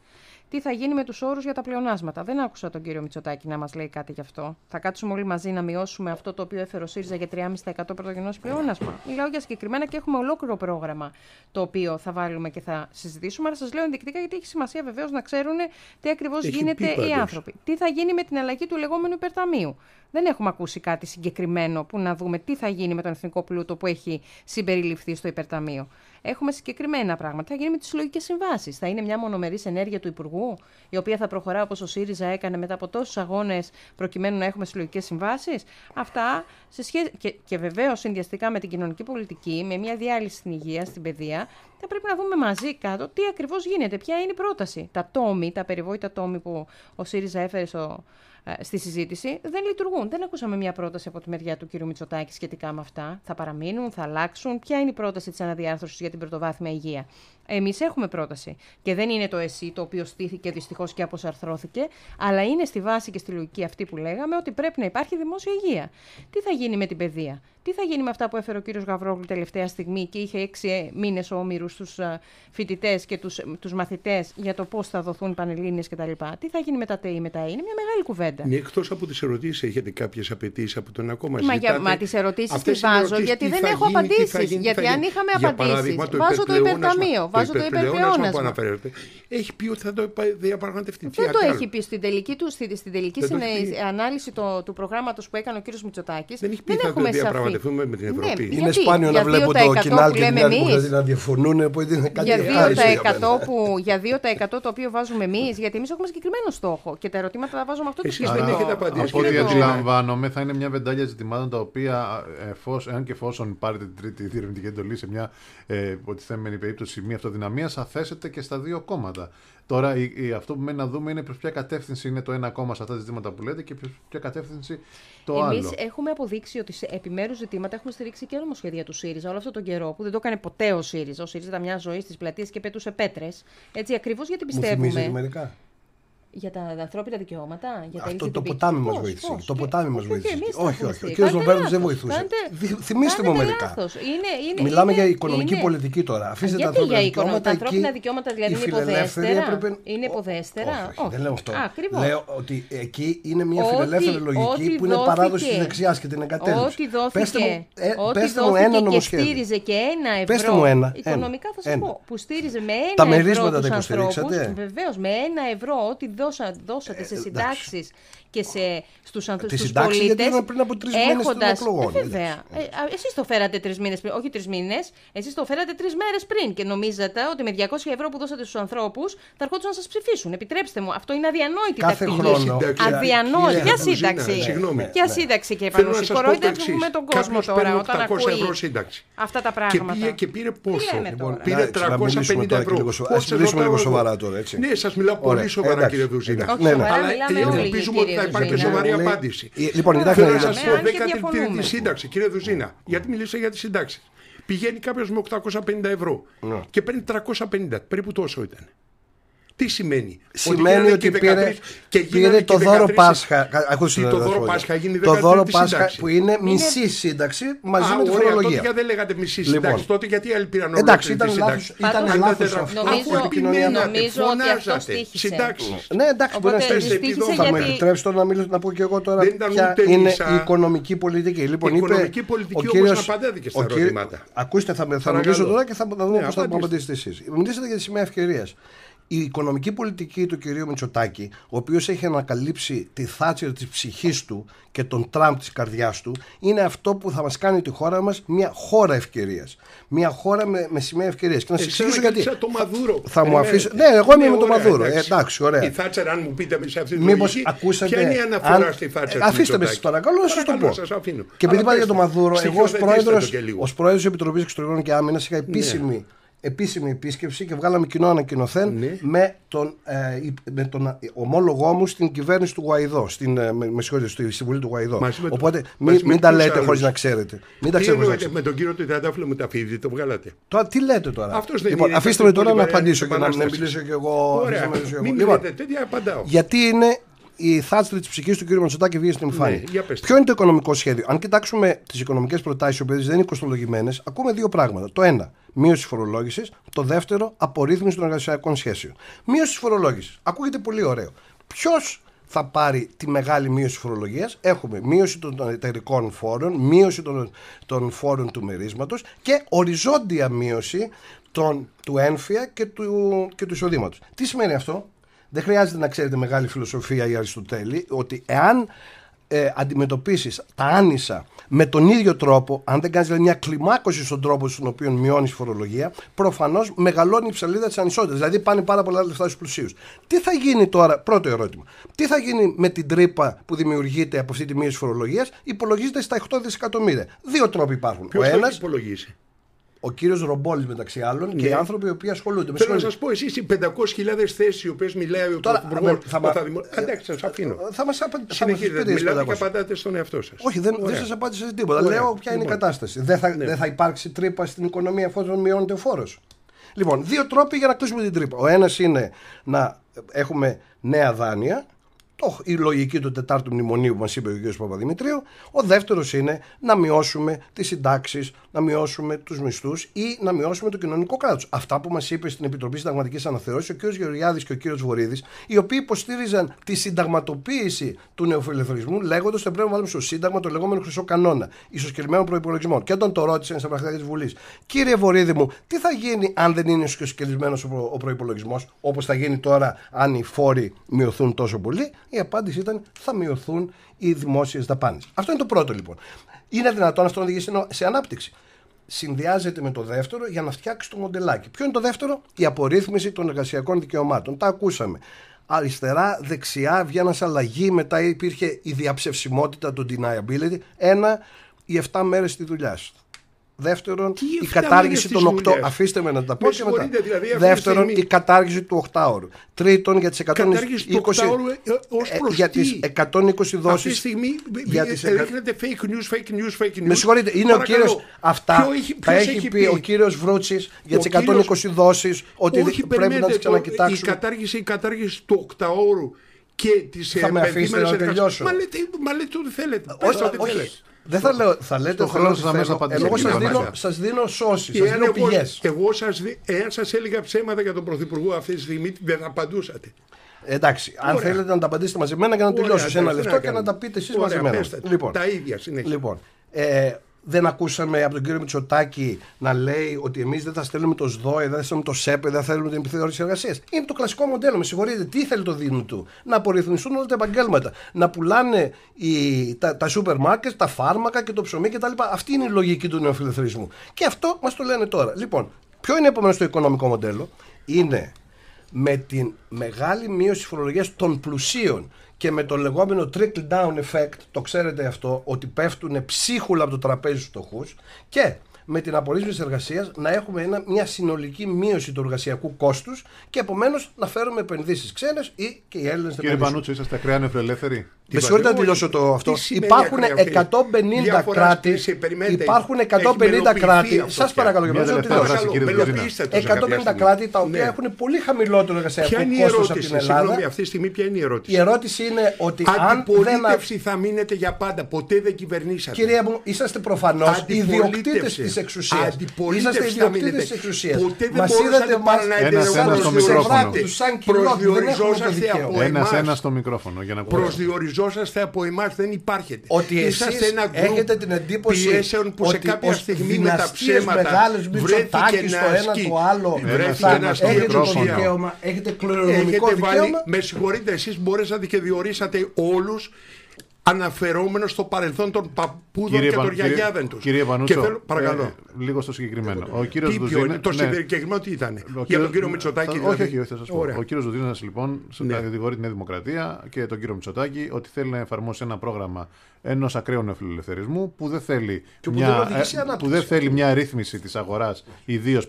Τι θα γίνει με τους όρους για τα πλεονάσματα. Δεν άκουσα τον κύριο Μητσοτάκη να μας λέει κάτι γι' αυτό. Θα κάτσουμε όλοι μαζί να μειώσουμε αυτό το οποίο έφερε ο ΣΥΡΙΖΑ για 3,5% πρωτογενό πλεόνασμα. Μιλάω για συγκεκριμένα και έχουμε ολόκληρο πρόγραμμα το οποίο θα βάλουμε και θα συζητήσουμε. Αλλά σας λέω ενδεικτικά γιατί έχει σημασία βεβαίως να ξέρουν τι ακριβώς γίνεται οι άνθρωποι. Τι θα γίνει με την αλλαγή του λεγόμενου υπερταμείου. Δεν έχουμε ακούσει κάτι συγκεκριμένο που να δούμε τι θα γίνει με τον εθνικό πλούτο που έχει συμπεριληφθεί στο υπερταμείο έχουμε συγκεκριμένα πράγματα. Θα γίνει με τις συλλογικές συμβάσεις. Θα είναι μια μονομερής ενέργεια του Υπουργού, η οποία θα προχωρά όπως ο ΣΥΡΙΖΑ έκανε μετά από τόσους αγώνες, προκειμένου να έχουμε συλλογικές συμβάσεις. Αυτά σε σχέση. Και, και βεβαίως συνδυαστικά με την κοινωνική πολιτική, με μια διάλυση στην υγεία, στην παιδεία, θα πρέπει να δούμε μαζί κάτω τι ακριβώς γίνεται, ποια είναι η πρόταση. Τα τόμοι, τα περιβόητα τόμοι που ο ΣΥΡΙΖΑ έφερε στο, ε, στη συζήτηση, δεν λειτουργούν. Δεν ακούσαμε μια πρόταση από τη μεριά του κ. Μητσοτάκη σχετικά με αυτά. Θα παραμείνουν, θα αλλάξουν. Ποια είναι η πρόταση της αναδιάρθρωσης για την πρωτοβάθμια υγεία. Εμείς έχουμε πρόταση. Και δεν είναι το εσύ το οποίο στήθηκε δυστυχώς και αποσαρθρώθηκε, αλλά είναι στη βάση και στη λογική αυτή που λέγαμε ότι πρέπει να υπάρχει δημόσια υγεία. Τι θα γίνει με την παιδεία, τι θα γίνει με αυτά που έφερε ο κύριος Γαβρόγλου τελευταία στιγμή και είχε έξι ε, μήνες όμοιρους στους ε, φοιτητές και τους ε, μαθητές για το πώς θα δοθούν πανελίνε κτλ. Τι θα γίνει με τα ΤΕΗ με τα ΕΕ, είναι μια μεγάλη κουβέντα. Ναι,
Εκτός από τις ερωτήσεις, έχετε κάποιες απαιτήσεις από τον ακόμα Μα, για, μα τις ερωτήσεις τι βάζω, γιατί δεν έχω απαντήσει. Γιατί αν
είχαμε απαντήσει, βάζω το υπερταμείο βάζω το,
που Έχει πει ότι θα το διαπραγματευτεί.
Δεν το έχει πει στην τελική, του, στην, τελική ανάλυση του προγράμματος που έκανε ο κ. Μητσοτάκης. Δεν έχει πει ότι θα το διαπραγματευτούμε με την ναι, Ευρώπη. Είναι σπάνιο να βλέπω το κοινάλ και την
να διαφωνούν. Ε,
για 2% το οποίο βάζουμε εμείς, γιατί εμείς έχουμε συγκεκριμένο στόχο και τα ερωτήματα τα βάζουμε αυτό το σχέδιο. Από ό,τι αντιλαμβάνομαι,
θα είναι μια βεντάλια ζητημάτων τα οποία, ε, εάν και εφόσον πάρετε την τρίτη διερευνητική εντολή σε μια υποτιθέμενη ε, περίπτωση, μια αυτοδυναμία θα και στα δύο κόμματα. Τώρα, η, αυτό που μένει να δούμε είναι προς ποια κατεύθυνση είναι το ένα κόμμα σε αυτά τα ζητήματα που λέτε και προς ποια κατεύθυνση το
άλλο. Εμεί έχουμε αποδείξει ότι σε επιμέρους ζητήματα έχουμε στηρίξει και νομοσχέδια του ΣΥΡΙΖΑ όλο αυτό τον καιρό που δεν το έκανε ποτέ ο ΣΥΡΙΖΑ. Ο ΣΥΡΙΖΑ ήταν μια ζωή στις πλατείες και πέτουσε πέτρες. Έτσι ακριβώς γιατί πιστεύουμε. Μου για τα ανθρώπινα δικαιώματα, για τα Αυτό το ποτάμι μας βοήθησε. το
ποτάμι μα βοήθησε. Όχι, όχι. Ο κ. Ρομπέρτο δεν βοηθούσε. Θυμήστε μου μερικά.
Μιλάμε για οικονομική πολιτική τώρα. Αφήστε τα ανθρώπινα δικαιώματα. Τα ανθρώπινα δικαιώματα δηλαδή είναι υποδέστερα. Είναι υποδέστερα. Δεν
λέω αυτό. Λέω ότι εκεί είναι μια φιλελεύθερη λογική που είναι παράδοση της δεξιάς και την εγκατέλειψη. Πετε μου ένα νομοσχέδιο.
Στήριζε και ένα ευρώ. Οικονομικά θα σας πω. Που στήριζε με ένα ευρώ. Τα μερίσματα τα υποστηρίξατε. Βεβαίως με ένα ευρώ ότι δώσατε, δώσατε σε συντάξεις και σε, στους, ε, στους, συντάξει πολίτες ήταν πριν από τρεις έχοντας, μήνες των εκλογών. Ε, βέβαια. Ε, εσείς το φέρατε τρεις μήνες πριν, όχι τρεις μήνες, εσείς το φέρατε τρεις μέρες πριν και νομίζατε ότι με 200 ευρώ που δώσατε στους ανθρώπους θα ερχόντουσαν να σας ψηφίσουν. Επιτρέψτε μου, αυτό είναι αδιανόητη Κάθε Χρόνο. Αδιανόητη. Για ναι, ναι, ναι, σύνταξη. Συγγνώμη. Για σύνταξη και επανουσή. με τον κόσμο τώρα όταν ακούει αυτά τα πράγματα.
Και πήρε πόσο. Λοιπόν, πήρε 350 ευρώ. Ας μιλήσουμε λίγο σοβαρά τώρα. Ναι, σας μιλάω πολύ σοβαρά κύριε ναι, ναι. Αλλά ελπίζουμε ότι θα υπάρχει και σοβαρή ναι. απάντηση. Ε, λοιπόν, να σας σύνταξη, κύριε Δουζίνα, γιατί μιλήσατε για τη σύνταξη. Πηγαίνει κάποιος με 850 ευρώ και παίρνει 350, περίπου τόσο ήταν. Τι σημαίνει. Σημαίνει ότι, ότι πήρε, και πήρε το δώρο Πάσχα. Ακούστε το δώρο Πάσχα γίνει Το δώρο Πάσχα που είναι μισή
σύνταξη μαζί με τη φορολογία. Τότε
δεν λέγατε μισή λοιπόν. σύνταξη. Τότε γιατί άλλοι πήραν Εντάξει, ήταν λάθος. Ήταν λάθο αυτό. Νομίζω ότι ναι, αυτό στήχησε. Ναι, εντάξει, μπορεί να στήχησε. Θα με
επιτρέψετε να πω και εγώ τώρα. Ποια είναι η οικονομική πολιτική. Λοιπόν, η οικονομική πολιτική όμω απαντάθηκε στα ερωτήματα. Ακούστε, θα μιλήσω τώρα και θα δούμε ναι, πώς θα μου απαντήσετε εσείς. Μιλήσατε για τη σημαία ευκαιρίας η οικονομική πολιτική του κυρίου Μητσοτάκη, ο οποίος έχει ανακαλύψει τη θάτσερ της ψυχής του και τον Τραμπ της καρδιάς του, είναι αυτό που θα μας κάνει τη χώρα μας μια χώρα ευκαιρίας. Μια χώρα με, με σημαία ευκαιρίας. Και να ε, σας εξηγήσω γιατί. το Μαδούρο. Θα μου αφήσει. Ναι, εγώ είμαι ναι, με τον Μαδούρο. Εντάξει. εντάξει, ωραία. Η
Θάτσερ, αν μου πείτε με σε αυτή τη Μήπως ακούσατε. Ποια είναι η αναφορά στη Θάτσερ. αφήστε με, σα παρακαλώ, να σας το πω. Και επειδή πάτε για το Μαδούρο, εγώ ω
πρόεδρο της Επιτροπής Εξωτερικών και Άμυνας είχα ναι. επίσημη επίσημη επίσκεψη και βγάλαμε κοινό ανακοινωθέν ναι. με, τον, ε, με τον ε, ομόλογό μου στην κυβέρνηση του Γουαϊδό. Στην, ε, με, στη Συμβουλή του Γουαϊδό. Οπότε μην, τα λέτε χωρίς να ξέρετε. Μην τα ξέρετε.
με τον κύριο Τιταντάφυλλο μου τα φίδι, το βγάλατε.
Τώρα τι λέτε τώρα. Αυτός δεν λοιπόν, είναι, αφήστε με τώρα να απαντήσω και να μιλήσω κι εγώ. Μην λοιπόν, Γιατί είναι η θάστρη της ψυχής του κ. Μητσοτάκη βγήκε στην ναι, εμφάνεια. Ναι, Ποιο είναι το οικονομικό σχέδιο. Αν κοιτάξουμε τις οικονομικές προτάσεις, οι οποίες δεν είναι κοστολογημένες, ακούμε δύο πράγματα. Το ένα, μείωση φορολόγησης. Το δεύτερο, απορρίθμιση των εργασιακών σχέσεων. Μείωση φορολόγησης. Ακούγεται πολύ ωραίο. Ποιος θα πάρει τη μεγάλη μείωση φορολογίας. Έχουμε μείωση των εταιρικών φόρων, μείωση των, των φόρων του μερίσματος και οριζόντια μείωση του ένφια και του, και του εισοδήματος. Τι σημαίνει αυτό, δεν χρειάζεται να ξέρετε μεγάλη φιλοσοφία ή Αριστοτέλη ότι εάν ε, αντιμετωπίσεις τα άνισα με τον ίδιο τρόπο, αν δεν κάνεις δηλαδή, μια κλιμάκωση στον τρόπο στον οποίο μειώνεις φορολογία, προφανώς μεγαλώνει η ψαλίδα της ανισότητας, Δηλαδή πάνε πάρα πολλά λεφτά στους πλουσίους. Τι θα γίνει τώρα, πρώτο ερώτημα, τι θα γίνει με την τρύπα που δημιουργείται από αυτή τη μείωση φορολογίας, υπολογίζεται στα 8 δισεκατομμύρια. Δύο τρόποι υπάρχουν. Ποιος ο θα υπολογίσει ο κύριος Ρομπόλης μεταξύ άλλων ναι. και οι ναι. άνθρωποι οι οποίοι ασχολούνται Θέλω να σας πω εσείς οι 500.000 θέσεις οι οποίες μιλάει ο
Πρωθυπουργός. Θα μα
Αντάξει, σα αφήνω.
Ε, θα μας απαντήσετε. Μιλάτε και
απαντάτε στον εαυτό σας. Όχι, δεν, δεν σα απάντησα τίποτα. Λέω ποια είναι η λοιπόν. κατάσταση. Δεν θα, ναι. δεν θα υπάρξει τρύπα στην οικονομία εφόσον μειώνεται ο φόρος. Λοιπόν, δύο τρόποι για να κλείσουμε την τρύπα. Ο ένας είναι να έχουμε νέα δάνεια. Το, η λογική του τετάρτου μνημονίου που μας είπε ο κ. Παπαδημητρίου. Ο δεύτερος είναι να μειώσουμε τις συντάξεις να μειώσουμε τους μισθούς ή να μειώσουμε το κοινωνικό κράτος. Αυτά που μας είπε στην Επιτροπή Συνταγματικής Αναθεώρησης ο κ. Γεωργιάδης και ο κ. Βορύδης, οι οποίοι υποστήριζαν τη συνταγματοποίηση του νεοφιλελευθερισμού, λέγοντας ότι πρέπει να βάλουμε στο Σύνταγμα το λεγόμενο χρυσό κανόνα ισοσκελισμένων προπολογισμό. Και όταν το ρώτησαν στα πρακτικά της Βουλής, κύριε Βορύδη μου, τι θα γίνει αν δεν είναι ισοσκελισμένος ο προπολογισμό, όπως θα γίνει τώρα αν οι φόροι μειωθούν τόσο πολύ, η απάντηση ήταν θα μειωθούν οι δημόσιες δαπάνες. Αυτό είναι το πρώτο λοιπόν είναι δυνατόν αυτό να οδηγήσει σε ανάπτυξη. Συνδυάζεται με το δεύτερο για να φτιάξει το μοντελάκι. Ποιο είναι το δεύτερο, η απορρίθμιση των εργασιακών δικαιωμάτων. Τα ακούσαμε. Αριστερά, δεξιά, βγαίναν σε αλλαγή. Μετά υπήρχε η διαψευσιμότητα, το deniability. Ένα, οι 7 μέρε τη δουλειά σου. Δεύτερον, η κατάργηση των 8. Οκτώ... Αφήστε με να τα πω και Δηλαδή, Δεύτερον, η κατάργηση του 8ωρου. Τρίτον, για τις 120 για τις 120 δόσει. Αυτή τη στιγμή ε, για ε, τις... Ε,
fake news, fake news, fake news. Με συγχωρείτε, είναι Παρακαλώ. ο κύριος.
αυτά έχει, τα έχει, πει, πει ο κύριος Βρούτσης για τις 120 δόσεις ότι Όχι, πρέπει να τις ξανακοιτάξουμε. Η κατάργηση, η κατάργηση του
8ωρου και της Θα με αφήσετε να τελειώσω. Μα λέτε ό,τι θέλετε. Δεν θα, λέω, θα
λέτε χρόνο να μέσα απαντήσω. Εγώ σα δίνω,
σας δίνω σώσεις, δίνω πηγέ. Εγώ σας, εάν σας έλεγα ψέματα για τον Πρωθυπουργό αυτή τη στιγμή, δεν απαντούσατε.
Εντάξει, αν θέλετε να τα απαντήσετε μαζί και να τελειώσετε ένα λεπτό και να τα πείτε εσείς μαζί μένα. Λοιπόν, τα ίδια συνέχεια. Λοιπόν, ε, δεν ακούσαμε από τον κύριο Μητσοτάκη να λέει ότι εμείς δεν θα στέλνουμε το ΣΔΟΕ, δεν θα στέλνουμε το ΣΕΠΕ, δεν θα στέλνουμε την επιθεώρηση εργασίας. Είναι το κλασικό μοντέλο, με συγχωρείτε. Τι θέλει το Δήμο του, να απορριθμιστούν όλα τα επαγγέλματα, να πουλάνε τα, τα σούπερ μάρκετ, τα φάρμακα και το ψωμί κτλ. Αυτή είναι η λογική του νεοφιλελευθερισμού. Και αυτό μας το λένε τώρα. Λοιπόν, ποιο είναι επομένως το οικονομικό μοντέλο, είναι με την μεγάλη μείωση φορολογίας των πλουσίων και με το λεγόμενο trickle down effect, το ξέρετε αυτό, ότι πέφτουν ψίχουλα από το τραπέζι στους φτωχούς και με την απορρίσμηση της εργασίας να έχουμε ένα, μια συνολική μείωση του εργασιακού κόστους και επομένως να φέρουμε επενδύσεις ξένες ή και οι Έλληνες Κύριε Πανούτσο,
είσαστε ακραία νευρελεύθεροι. Με συγχωρείτε να δηλώσω το αυτό. Υπάρχουν 150 κράτη. Υπάρχουν 150 κράτη. Σα παρακαλώ για
παράδειγμα. 150 κράτη τα οποία ναι. έχουν πολύ χαμηλότερο εργασιακό κόστος από την Ελλάδα. Συγγνώμη,
αυτή τη στιγμή ποια είναι η ερώτηση. Η ερώτηση είναι ότι αν δεν. θα μείνετε για πάντα. Ποτέ δεν
κυβερνήσατε. Κυρία μου, είσαστε προφανώς ιδιοκτήτες της εξουσίας. Αντιπολίτευση θα μείνετε. Ποτέ δεν μπορούσατε παρά να εντελεχθείτε σαν Προσδιοριζόσαστε
από εμάς. Ένας
στο μικρόφωνο για
να Προσδιοριζόσαστε από εμάς, δεν υπάρχετε. Ότι είσαστε ένα έχετε την εντύπωση πιέσεων που σε κάποια στιγμή με τα ψέματα βρέθηκε
να ασκεί. Βρέθηκε να ασκεί Έχετε κληρονομικό δικαίωμα. Με
συγχωρείτε, εσείς μπορέσατε και διορίσατε όλους αναφερόμενος στο παρελθόν των παππούδων κύριε και των γιαγιάδων τους. Κύριε Βανούσο, θέλω, παρακαλώ. Ε,
λίγο στο συγκεκριμένο. Ε, Ο κύριος Το ναι. συγκεκριμένο τι ήταν.
κύριος, για τον κύριο Μητσοτάκη. Δηλαδή. όχι, όχι, θα πω. Ο
κύριος Δουδίνα λοιπόν ναι. κατηγορεί τη την Δημοκρατία και τον κύριο Μητσοτάκη ότι θέλει να εφαρμόσει ένα πρόγραμμα ενός ακραίου νεοφιλελευθερισμού που δεν θέλει, μια, δεν ε, που δεν θέλει μια ρύθμιση της αγοράς, ιδίως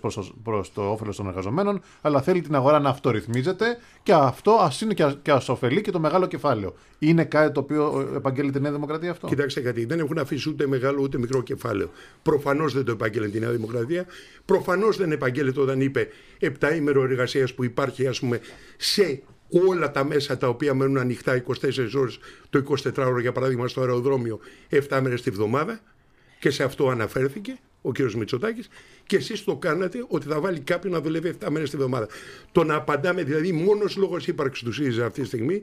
προ το όφελος των εργαζομένων, αλλά θέλει την αγορά να αυτορυθμίζεται και αυτό ας είναι και ας ωφελεί και το μεγάλο κεφάλαιο. Είναι κάτι το οποίο ε, επαγγέλλεται η Νέα Δημοκρατία αυτό. Κοιτάξτε κάτι, δεν
έχουν αφήσει ούτε μεγάλο ούτε μικρό κεφάλαιο. Προφανώς δεν το επαγγέλλεται τη Νέα Δημοκρατία. Προφανώς δεν επαγγέλλεται όταν είπε 7 ημερο εργασίας που υπάρχει, ας πούμε, σε όλα τα μέσα τα οποία μένουν ανοιχτά 24 ώρες το 24ωρο για παράδειγμα στο αεροδρόμιο 7 μέρες τη βδομάδα και σε αυτό αναφέρθηκε ο κ. Μητσοτάκης, και εσείς το κάνατε ότι θα βάλει κάποιον να δουλεύει 7 μέρες τη βδομάδα. Το να απαντάμε, δηλαδή, μόνος λόγος ύπαρξης του ΣΥΡΙΖΑ αυτή τη στιγμή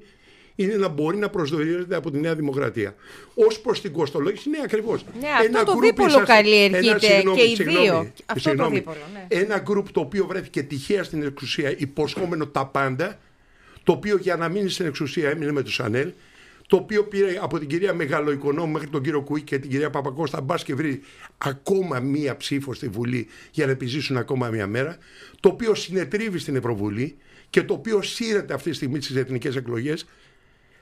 είναι να μπορεί να προσδιορίζεται από τη Νέα Δημοκρατία. Ως προς την κοστολόγηση, ναι, ακριβώς. Ναι, αυτό το δίπολο σας... καλλιεργείται ένα, και οι δύο. το δίπολο, ναι. Ένα γκρουπ το οποίο βρέθηκε τυχαία στην εξουσία, υποσχόμενο τα πάντα, το οποίο για να μείνει στην εξουσία έμεινε με το Σανέλ, το οποίο πήρε από την κυρία Μεγαλοοικονόμου μέχρι τον κύριο Κουίκ και την κυρία Παπακώστα, μπας και βρει ακόμα μία ψήφο στη Βουλή για να επιζήσουν ακόμα μία μέρα, το οποίο συνετρίβει στην Ευρωβουλή και το οποίο σύρεται αυτή τη στιγμή στις εθνικές εκλογές,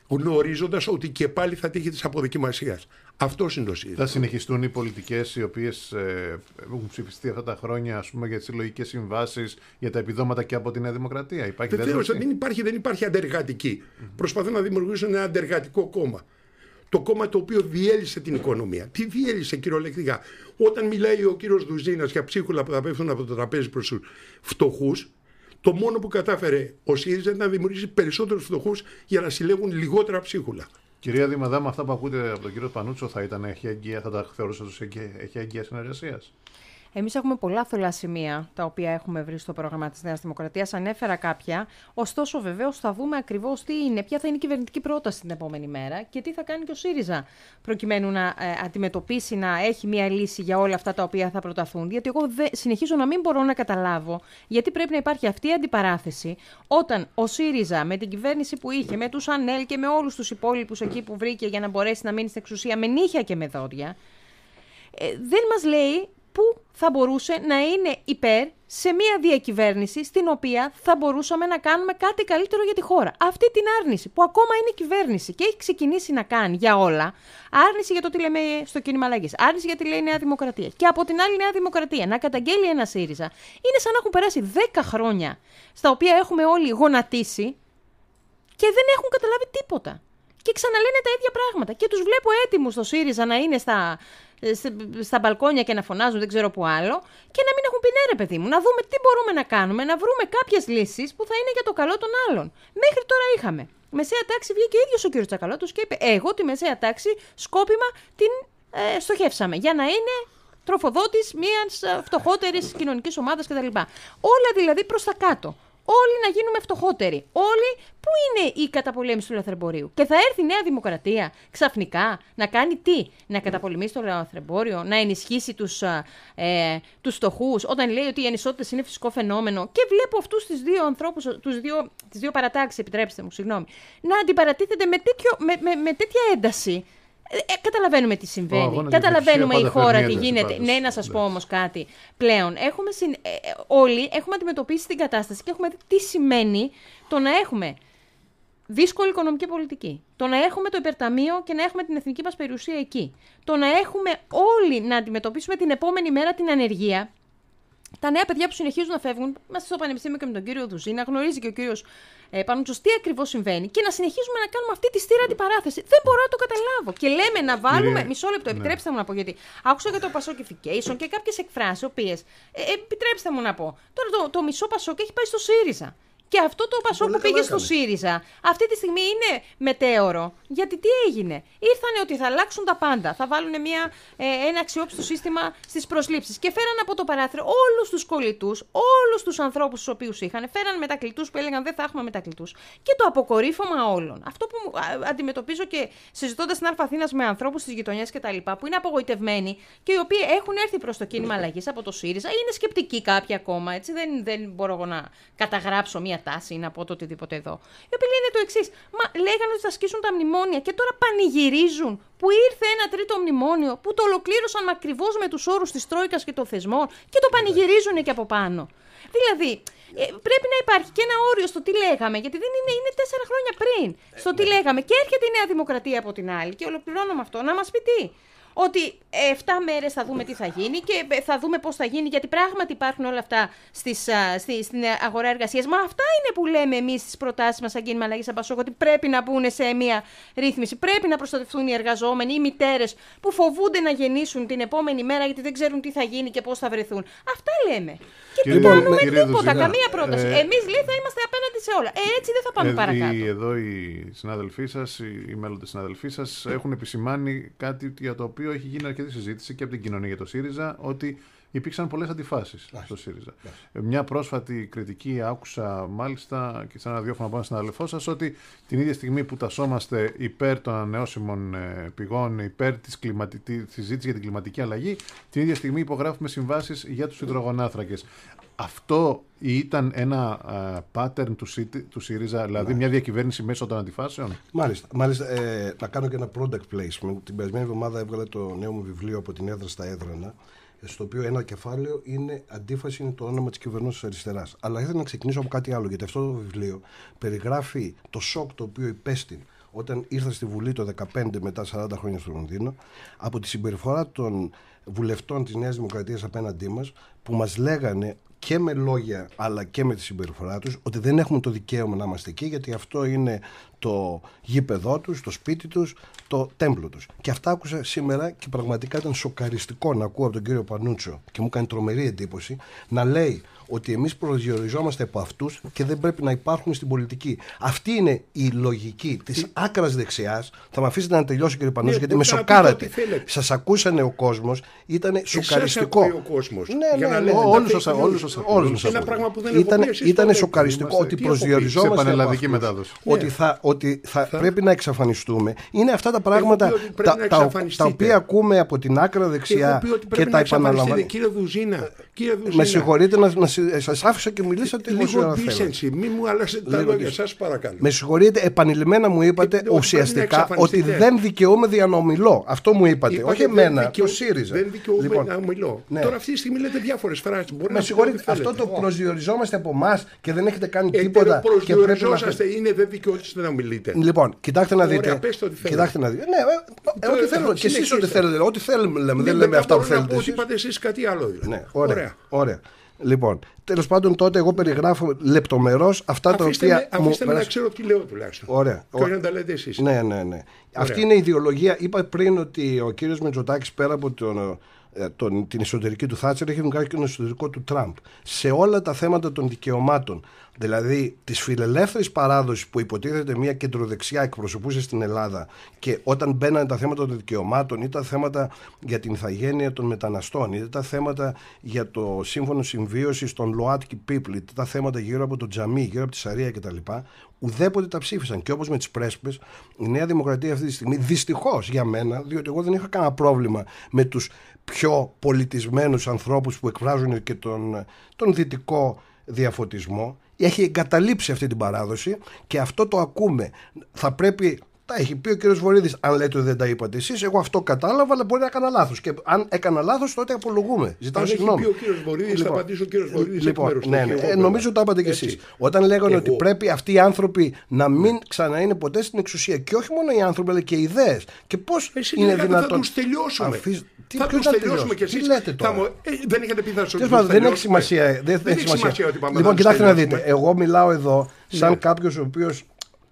γνωρίζοντας ότι και πάλι θα τύχει της αποδοκιμασίας. Αυτός είναι το σύνδεσμο. Θα συνεχιστούν οι πολιτικές οι οποίες ε, έχουν ψηφιστεί αυτά τα χρόνια ας πούμε, για τις
συλλογικές συμβάσεις, για τα επιδόματα και από τη Νέα Δημοκρατία. Υπάρχει Βεβαίω, δεν
υπάρχει, δεν υπάρχει αντεργατική. Mm-hmm. Προσπαθούν να δημιουργήσουν ένα αντεργατικό κόμμα. Το κόμμα το οποίο διέλυσε την οικονομία. Τι διέλυσε κυριολεκτικά. Όταν μιλάει ο κύριος Δουζίνας για ψίχουλα που θα πέφτουν από το τραπέζι προς τους φτωχούς, το μόνο που κατάφερε ο ΣΥΡΙΖΑ ήταν να δημιουργήσει περισσότερους φτωχούς για να συλλέγουν λιγότερα ψίχουλα.
Κυρία Δημαδά, με αυτά που ακούτε από τον κύριο Πανούτσο, θα ήταν έχει θα τα θεωρούσατε ως έχει αγκία συνεργασίας.
Εμείς έχουμε πολλά θολά σημεία τα οποία έχουμε βρει στο πρόγραμμα της Νέας Δημοκρατίας. Ανέφερα κάποια. Ωστόσο, βεβαίως, θα δούμε ακριβώς τι είναι, ποια θα είναι η κυβερνητική πρόταση την επόμενη μέρα και τι θα κάνει και ο ΣΥΡΙΖΑ προκειμένου να ε, αντιμετωπίσει, να έχει μια λύση για όλα αυτά τα οποία θα προταθούν. Γιατί εγώ δε, συνεχίζω να μην μπορώ να καταλάβω γιατί πρέπει να υπάρχει αυτή η αντιπαράθεση όταν ο ΣΥΡΙΖΑ με την κυβέρνηση που είχε, με τους ΑΝΕΛ και με όλους τους υπόλοιπους εκεί που βρήκε για να μπορέσει να μείνει στην εξουσία με νύχια και με δόντια. Ε, δεν μας λέει που θα μπορούσε να είναι υπέρ σε μια διακυβέρνηση στην οποία θα μπορούσαμε να κάνουμε κάτι καλύτερο για τη χώρα. Αυτή την άρνηση που ακόμα είναι κυβέρνηση και έχει ξεκινήσει να κάνει για όλα. Άρνηση για το τι λέμε στο κίνημα αλλαγής. Άρνηση για τη λέει Νέα Δημοκρατία. Και από την άλλη Νέα Δημοκρατία να καταγγέλει ένα ΣΥΡΙΖΑ. Είναι σαν να έχουν περάσει 10 χρόνια στα οποία έχουμε όλοι γονατίσει και δεν έχουν καταλάβει τίποτα. Και ξαναλένε τα ίδια πράγματα. Και τους βλέπω έτοιμους στο ΣΥΡΙΖΑ να είναι στα, ε, στα μπαλκόνια και να φωνάζουν, δεν ξέρω που άλλο, και να μην έχουν πει ναι, ρε παιδί μου, να δούμε τι μπορούμε να κάνουμε, να βρούμε κάποιες λύσεις που θα είναι για το καλό των άλλων. Μέχρι τώρα είχαμε. Μεσαία τάξη βγήκε ίδιος ο κύριος Τσακαλώτος και είπε: Εγώ τη μεσαία τάξη σκόπιμα την ε, στοχεύσαμε για να είναι τροφοδότης μιας ε, φτωχότερης κοινωνικής ομάδας κτλ. Όλα δηλαδή προς τα κάτω όλοι να γίνουμε φτωχότεροι. Όλοι που είναι η καταπολέμηση του λαθρεμπορίου. Και θα έρθει η Νέα Δημοκρατία ξαφνικά να κάνει τι, να καταπολεμήσει το λαθρεμπόριο, να ενισχύσει τους ε, ε, τους φτωχούς, όταν λέει ότι οι ανισότητες είναι φυσικό φαινόμενο. Και βλέπω αυτούς τους δύο ανθρώπους, τους δύο, τις δύο παρατάξεις, επιτρέψτε μου, συγγνώμη, να αντιπαρατίθεται με, με, με, με τέτοια ένταση. Ε, καταλαβαίνουμε τι συμβαίνει. καταλαβαίνουμε η χώρα τι γίνεται. Ναι, να σας ναι. πω όμως κάτι. Πλέον, έχουμε συν... Ε, ε, όλοι έχουμε αντιμετωπίσει την κατάσταση και έχουμε δει τι σημαίνει το να έχουμε δύσκολη οικονομική πολιτική. Το να έχουμε το υπερταμείο και να έχουμε την εθνική μας περιουσία εκεί. Το να έχουμε όλοι να αντιμετωπίσουμε την επόμενη μέρα την ανεργία τα νέα παιδιά που συνεχίζουν να φεύγουν μέσα στο πανεπιστήμιο και με τον κύριο Δουζή, να γνωρίζει και ο κύριος ε, Πανούτσος τι ακριβώς συμβαίνει και να συνεχίζουμε να κάνουμε αυτή τη στήρα αντιπαράθεση. Δεν μπορώ να το καταλάβω. Και λέμε να βάλουμε. Ναι. Μισό λεπτό, ναι. επιτρέψτε μου να πω γιατί. Άκουσα για το Πασόκιφικέισον και κάποιες εκφράσεις, οποίες. Ε, επιτρέψτε μου να πω. Τώρα το, μισό Πασόκ έχει πάει στο ΣΥΡΙΖΑ. Και αυτό το Πασό που πήγε στο ΣΥΡΙΖΑ αυτή τη στιγμή είναι μετέωρο. Γιατί τι έγινε. Ήρθανε ότι θα αλλάξουν τα πάντα. Θα βάλουν μια, ε, ένα αξιόπιστο σύστημα στις προσλήψεις. Και φέραν από το παράθυρο όλους τους κολλητούς, όλους τους ανθρώπους του οποίους είχαν. Φέραν μετακλητούς που έλεγαν δεν θα έχουμε μετακλητούς. Και το αποκορύφωμα όλων. Αυτό που αντιμετωπίζω και συζητώντας στην Αλφαθήνας με ανθρώπους τη γειτονιά κτλ. που είναι απογοητευμένοι και οι οποίοι έχουν έρθει προς το κίνημα ναι. αλλαγής από το ΣΥΡΙΖΑ. Είναι σκεπτικοί κάποιοι ακόμα. Έτσι. Δεν, δεν μπορώ να καταγράψω μια τάση να πω το οτιδήποτε εδώ. Οι οποίοι λένε το εξής. Μα λέγανε ότι θα σκίσουν τα μνημόνια και τώρα πανηγυρίζουν που ήρθε ένα τρίτο μνημόνιο που το ολοκλήρωσαν ακριβώς με τους όρους της Τρόικας και των θεσμών και το ναι, ναι. πανηγυρίζουν και από πάνω. Δηλαδή, ε, πρέπει να υπάρχει και ένα όριο στο τι λέγαμε, γιατί δεν είναι, είναι τέσσερα χρόνια πριν. Στο ε, τι ναι. λέγαμε. Και έρχεται η Νέα Δημοκρατία από την άλλη και ολοκληρώνω αυτό να μας πει τι ότι 7 ε, μέρες θα δούμε τι θα γίνει και ε, θα δούμε πώς θα γίνει, γιατί πράγματι υπάρχουν όλα αυτά στις, στη, στην ε, αγορά εργασίας. Μα αυτά είναι που λέμε εμείς στις προτάσεις μας σαν κίνημα αλλαγής ότι πρέπει να μπουν σε μια ρύθμιση, πρέπει να προστατευτούν οι εργαζόμενοι, οι μητέρες που φοβούνται να γεννήσουν την επόμενη μέρα γιατί δεν ξέρουν τι θα γίνει και πώς θα βρεθούν. Αυτά λέμε. Και
δεν κάνουμε τίποτα, καμία πρόταση. Ε,
Εμείς λέει θα είμαστε απέναντι σε όλα. έτσι δεν θα πάμε παρακάτω.
εδώ οι συνάδελφοί σας, οι, οι μέλλοντες συνάδελφοί σας, έχουν επισημάνει κάτι για το οποίο οποίο έχει γίνει αρκετή συζήτηση και από την κοινωνία για το ΣΥΡΙΖΑ, ότι υπήρξαν πολλές αντιφάσεις στο ΣΥΡΙΖΑ. Μια πρόσφατη κριτική άκουσα μάλιστα και σαν δύο πάνω στην αδελφό σας ότι την ίδια στιγμή που τασόμαστε υπέρ των ανανεώσιμων ε, πηγών, υπέρ της συζήτηση για την κλιματική αλλαγή, την ίδια στιγμή υπογράφουμε συμβάσεις για τους υδρογονάθρακε αυτό ήταν ένα ε, pattern του, του ΣΥΡΙΖΑ, δηλαδή ναι. μια διακυβέρνηση μέσω των αντιφάσεων.
Μάλιστα. Μάλιστα ε, να κάνω και ένα product placement. Την περασμένη εβδομάδα έβγαλε το νέο μου βιβλίο από την έδρα στα έδρανα στο οποίο ένα κεφάλαιο είναι αντίφαση είναι το όνομα της κυβερνώση αριστεράς. Αλλά ήθελα να ξεκινήσω από κάτι άλλο, γιατί αυτό το βιβλίο περιγράφει το σοκ το οποίο υπέστη όταν ήρθα στη Βουλή το 2015 μετά 40 χρόνια στο Λονδίνο από τη συμπεριφορά των βουλευτών της Νέας Δημοκρατίας απέναντί μας που μας λέγανε και με λόγια αλλά και με τη συμπεριφορά τους ότι δεν έχουμε το δικαίωμα να είμαστε εκεί γιατί αυτό είναι το γήπεδό τους, το σπίτι τους, το τέμπλο τους. Και αυτά άκουσα σήμερα και πραγματικά ήταν σοκαριστικό να ακούω από τον κύριο Πανούτσο και μου κάνει τρομερή εντύπωση να λέει ότι εμείς προσδιοριζόμαστε από αυτούς και δεν πρέπει να υπάρχουν στην πολιτική. Αυτή είναι η λογική της άκρας δεξιάς. Θα με αφήσετε να τελειώσω, κύριε Πανούτσο, ναι, γιατί με σοκάρατε. Σας ακούσανε ο κόσμος, ήταν σοκαριστικό. Σας
ο κόσμος. Ναι, ναι, ναι, όλου σα Ήταν σοκαριστικό ότι προσδιοριζόμαστε.
Ότι θα ότι θα, πρέπει να εξαφανιστούμε είναι αυτά τα πράγματα τα, τα, οποία ακούμε από την άκρα δεξιά και, τα επαναλαμβάνουμε.
Κύριε Δουζίνα, κύριε Δουζίνα. Με συγχωρείτε να, να
ε, σας άφησα και μιλήσατε λίγο μου αλλάξετε τα λόγια σας παρακαλώ. Με συγχωρείτε, επανειλημμένα μου ε, είπατε ουσιαστικά ότι δεν δικαιούμαι διανομιλό. Αυτό μου είπατε, όχι εμένα, ο
ΣΥΡΙΖΑ. Δεν δικαιούμαι
λοιπόν, ναι. Τώρα αυτή τη στιγμή λέτε διάφορες φράσεις. Με συγχωρείτε, αυτό το προσδιοριζόμαστε από εμάς και δεν έχετε κάνει ε, τίποτα. Και πρέπει
Είναι δεν δικαιούμαστε να
Λοιπόν, κοιτάξτε να δείτε. Κοιτάξτε να δείτε. Ναι, ε, ε ό,τι ε, θέλω. Και εσείς ό,τι θέλετε. Ό,τι θέλουμε λέμε. Δεν λέμε αυτά που θέλετε. Ό,τι
είπατε εσείς κάτι άλλο. Δηλαδή. Ναι, ωραία.
ωραία. Λοιπόν, τέλος πάντων τότε εγώ περιγράφω λεπτομερώς αυτά τα οποία. μου αφήστε με να ξέρω τι λέω τουλάχιστον. Ωραία. Και να τα λέτε εσείς. Ναι, ναι, ναι. Αυτή είναι η ιδεολογία. Είπα πριν ότι ο κύριος Μετζοτάκη πέρα από τον ε, τον, την εσωτερική του Θάτσερ έχουν κάνει και τον εσωτερικό του Τραμπ. Σε όλα τα θέματα των δικαιωμάτων, δηλαδή της φιλελεύθερης παράδοσης που υποτίθεται μια κεντροδεξιά εκπροσωπούσε στην Ελλάδα και όταν μπαίνανε τα θέματα των δικαιωμάτων, ή τα θέματα για την ηθαγένεια των μεταναστών, είτε τα θέματα για το σύμφωνο συμβίωσης των ΛΟΑΤΚΙ people, είτε τα θέματα γύρω από το τζαμί, γύρω από τη Σαρία κτλ. Ουδέποτε τα ψήφισαν. Και όπως με τις πρέσπες, η Νέα Δημοκρατία αυτή τη στιγμή δυστυχώς για μένα, διότι εγώ δεν είχα κανένα πρόβλημα με τους πιο πολιτισμένους ανθρώπους που εκφράζουν και τον, τον δυτικό διαφωτισμό έχει εγκαταλείψει αυτή την παράδοση και αυτό το ακούμε. Θα πρέπει τα έχει πει ο κ. Βορύδης. Αν λέτε ότι δεν τα είπατε εσείς, εγώ αυτό κατάλαβα, αλλά μπορεί να έκανα λάθος. Και αν έκανα λάθος, τότε απολογούμε. Ζητάω συγγνώμη. Αν έχει πει ο κ. Βορύδη, λοιπόν, θα απαντήσω ο κ. Ε, Βορύδης. Λοιπόν, ναι, ναι, ναι. νομίζω το είπατε κι εσείς. Όταν λέγανε ότι πρέπει αυτοί οι άνθρωποι να μην ξαναείνε ποτέ στην εξουσία. Και όχι μόνο οι άνθρωποι, αλλά και οι ιδέες. Και πώς ε, είναι δυνατόν. Θα τους τελειώσουμε. Αφήσ... Τι, θα του τελειώσουμε κι εσείς. Δεν έχετε πει θα σου Δεν έχει σημασία. Δεν έχει σημασία. Λοιπόν, κοιτάξτε να δείτε. Εγώ μιλάω εδώ σαν ναι. κάποιος ο οποίος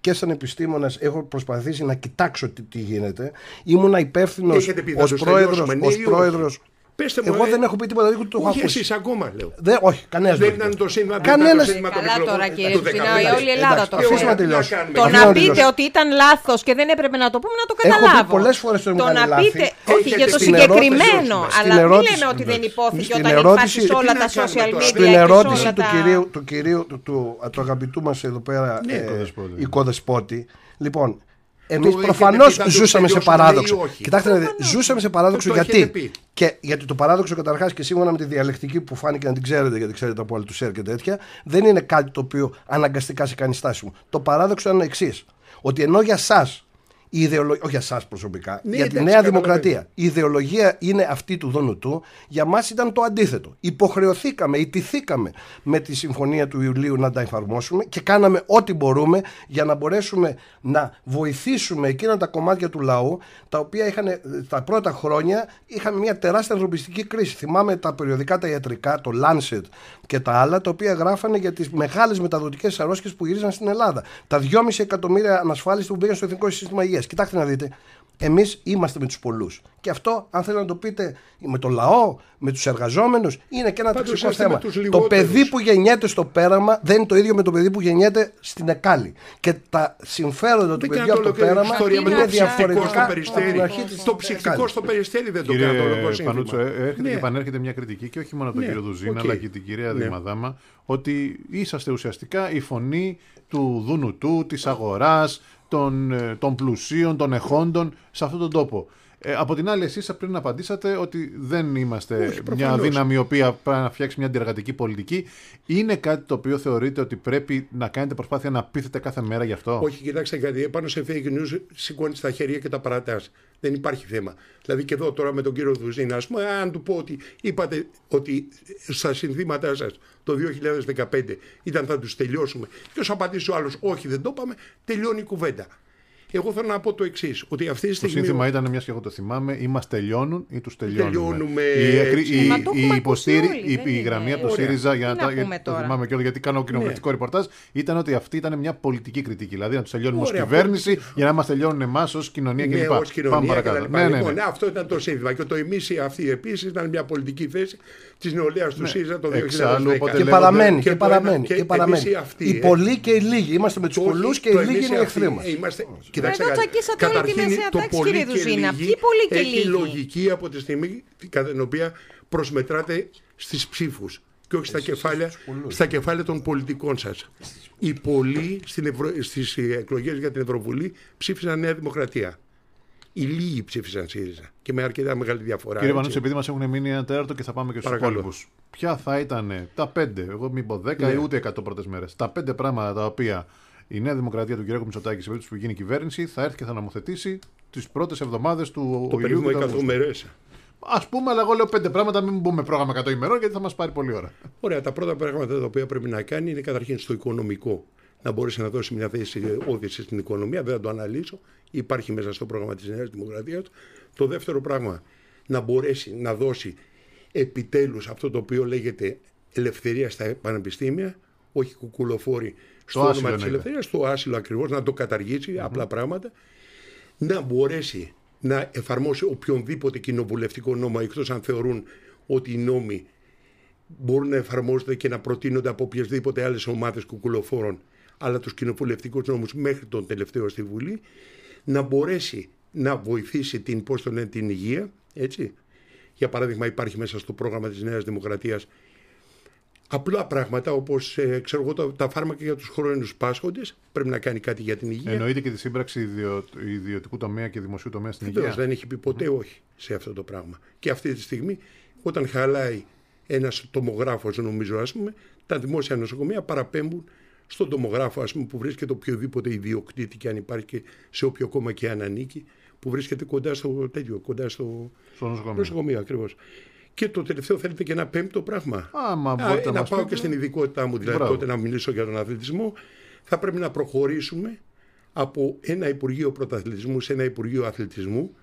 και σαν επιστήμονας έχω προσπαθήσει να κοιτάξω τι, γίνεται. ήμουνα υπεύθυνος ω πρόεδρο εγώ ε, δεν έχω πει τίποτα δίκιο του. Όχι, εσείς ακόμα λέω. Δεν, όχι, κανένας.
Δεν
ήταν το δεν κανένας... το Καλά τώρα, κύριε η όλη η Ελλάδα το ξέρει. Το να πείτε ότι ήταν λάθος και δεν έπρεπε να το πούμε, να το καταλάβω.
Πολλές φορές το να πείτε, όχι για το συγκεκριμένο, αλλά μην λέμε ότι δεν υπόθηκε όταν υπάρχει σε όλα τα social media. Στην ερώτηση του κυρίου, του αγαπητού μας εδώ πέρα, οικοδεσπότη, ναι, ε, λοιπόν, Εμείς προφανώ ζούσαμε σε παράδοξο. Κοιτάξτε, ζούσαμε σε παράδοξο γιατί. Και, γιατί το παράδοξο καταρχάς και σύμφωνα με τη διαλεκτική που φάνηκε να την ξέρετε, γιατί ξέρετε από άλλου του ΣΕΡ και τέτοια, δεν είναι κάτι το οποίο αναγκαστικά σε κάνει στάσιμο. Το παράδοξο είναι εξής. Ότι ενώ για εσά η όχι εσά προσωπικά, ναι, για τη Νέα Δημοκρατία. Η ιδεολογία είναι αυτή του δόνου του Για μας ήταν το αντίθετο. Υποχρεωθήκαμε, ιτηθήκαμε με τη συμφωνία του Ιουλίου να τα εφαρμόσουμε και κάναμε ό,τι μπορούμε για να μπορέσουμε να βοηθήσουμε εκείνα τα κομμάτια του λαού τα οποία είχαν ε, τα πρώτα χρόνια είχαν μια τεράστια ανθρωπιστική κρίση. Θυμάμαι τα περιοδικά τα ιατρικά, το Lancet και τα άλλα, τα οποία γράφανε για τις μεγάλες μεταδοτικές αρρώσκε που γύριζαν στην Ελλάδα. Τα 2,5 εκατομμύρια ανασφάλιστοι που στο Εθνικό Σύστημα Υγείας. Κοιτάξτε να δείτε. Εμείς είμαστε με τους πολλούς. Και αυτό, αν θέλετε να το πείτε με το λαό, με τους εργαζόμενους, είναι και ένα ταξικό θέμα. Το παιδί που γεννιέται στο πέραμα δεν είναι το ίδιο με το παιδί που γεννιέται στην Εκάλη. Και τα συμφέροντα του παιδιού από το πέραμα είναι διαφορετικά Το ψυχτικό
στο περιστέρι δεν το κάνει το Πανούτσο, ε, έρχεται και
επανέρχεται μια κριτική και όχι μόνο τον ναι, κύριο Δουζίνα, αλλά και την κυρία ναι. Δημαδάμα, ότι είσαστε ουσιαστικά η φωνή του του, της αγοράς, ε, των, πλουσίων, των εχόντων σε αυτόν τον τόπο. Ε, από την άλλη, εσείς πριν απαντήσατε ότι δεν είμαστε Όχι, μια δύναμη η οποία πρέπει να φτιάξει μια αντιεργατική πολιτική. Είναι κάτι το οποίο θεωρείτε ότι πρέπει να κάνετε προσπάθεια να πείθετε κάθε μέρα γι' αυτό. Όχι,
κοιτάξτε γιατί Πάνω σε fake news σηκώνεις τα χέρια και τα παρατάς. Δεν υπάρχει θέμα. Δηλαδή και εδώ τώρα με τον κύριο Δουζίνα, ας πούμε, αν του πω ότι είπατε ότι στα συνθήματά σας το 2015 ήταν θα τους τελειώσουμε. Και ω απαντήσει ο άλλος, Όχι, δεν το είπαμε, τελειώνει η κουβέντα. Εγώ θέλω να πω το εξής. Ότι αυτή τη στιγμή. Το σύνθημα
ήταν, μιας και εγώ το θυμάμαι, ή μας τελειώνουν ή τους τελειώνουμε. τελειώνουμε. Η, μα τελειωνουν η του τελειωνουμε τελειωνουμε η η, η, η, η, υποστήρι, η, η γραμμή από το ΣΥΡΙΖΑ, για να, για, το θυμάμαι όλο γιατί κάνω ναι. κοινοβουλευτικό ναι. ρεπορτάζ, ήταν ότι αυτή ήταν μια πολιτική κριτική. Δηλαδή να τους τελειώνουμε ως κυβέρνηση για να μας τελειώνουν εμάς ως κοινωνία ναι, κλπ. Ως κοινωνία Πάμε παρακάτω. Ναι, ναι, λοιπόν, ναι, ναι.
αυτό ήταν το σύνθημα. Και το εμεί αυτή επίσης ήταν μια πολιτική θέση της νεολαίας του ναι. ΣΥΡΙΖΑ το 2010. Και παραμένει. Και παραμένει.
Οι πολλοί και οι λίγοι. Είμαστε με τους πολλού και οι λίγοι είναι εχθροί μας.
Ε, Κοιτάξτε, Εδώ τσακίσατε όλη τη μέση το κύριε Δουζίνα. Ποιοι πολύ και λίγοι. Έχει
λογική
από τη στιγμή κατά την οποία προσμετράτε στις ψήφους και όχι στα κεφάλια, στα κεφάλια των πολιτικών σας. Οι πολλοί στις εκλογές για την Ευρωβουλή ψήφισαν Νέα Δημοκρατία. Οι λίγοι ψήφισαν ΣΥΡΙΖΑ και με αρκετά μεγάλη
διαφορά. Κύριε Πανούση επειδή μας έχουν μείνει ένα τέταρτο και θα πάμε και στους υπόλοιπους. Ποια θα ήταν τα πέντε, εγώ μην πω δέκα ή ναι. ούτε εκατό πρώτες μέρες, τα πέντε πράγματα τα οποία η Νέα Δημοκρατία του κ. Μητσοτάκη, σε περίπτωση που γίνει κυβέρνηση, θα έρθει και θα νομοθετήσει τις πρώτες εβδομάδες του Το Ιούνιου. Το 100 μέρε.
Ας πούμε, αλλά εγώ λέω πέντε πράγματα, μην πούμε πρόγραμμα 100 ημερών, γιατί θα μας πάρει πολλή ώρα. Ωραία, τα πρώτα πράγματα τα οποία πρέπει να κάνει είναι καταρχήν στο οικονομικό. Να μπορέσει να δώσει μια θέση όθηση στην οικονομία, δεν θα το αναλύσω. Υπάρχει μέσα στο πρόγραμμα της Νέας Δημοκρατίας. Το δεύτερο πράγμα, να μπορέσει να δώσει επιτέλους αυτό το οποίο λέγεται ελευθερία στα πανεπιστήμια, όχι κουκουλοφόροι στο όνομα τη ελευθερία, στο άσυλο ακριβώς, να το καταργήσει mm-hmm. απλά πράγματα, να μπορέσει να εφαρμόσει οποιονδήποτε κοινοβουλευτικό νόμο, εκτός αν θεωρούν ότι οι νόμοι μπορούν να εφαρμόζονται και να προτείνονται από οποιασδήποτε άλλες ομάδες κουκουλοφόρων, αλλά τους κοινοβουλευτικούς νόμους μέχρι τον τελευταίο στη Βουλή, να μπορέσει να βοηθήσει την, πώς το την υγεία, έτσι. Για παράδειγμα, υπάρχει μέσα στο πρόγραμμα της Νέας Δημοκρατίας απλά πράγματα όπως ε, ξέρω τα φάρμακα για τους χρόνου πάσχοντες. Πρέπει να κάνει κάτι για την υγεία. Εννοείται και τη σύμπραξη ιδιω... ιδιωτικού τομέα και δημοσίου τομέα στην υγεία. υγεία. Δεν έχει πει ποτε όχι σε αυτό το πράγμα. Και αυτή τη στιγμή, όταν χαλάει ένας τομογράφος, νομίζω, ας πούμε, τα δημόσια νοσοκομεία παραπέμπουν στον τομογράφο ας πούμε, που βρίσκεται οποιοδήποτε ιδιοκτήτη και αν υπάρχει σε όποιο κόμμα και αν ανήκει, που βρίσκεται κοντά στο τέτοιο, κοντά στο, στο νοσοκομείο. νοσοκομείο ακριβώς. Και το τελευταίο θέλετε και ένα πέμπτο πράγμα. Άμα Α, να ε, πάω και στην ειδικότητά μου, δηλαδή τότε να μιλήσω για τον αθλητισμό. Θα πρέπει να προχωρήσουμε από ένα Υπουργείο Πρωταθλητισμού σε ένα Υπουργείο Αθλητισμού,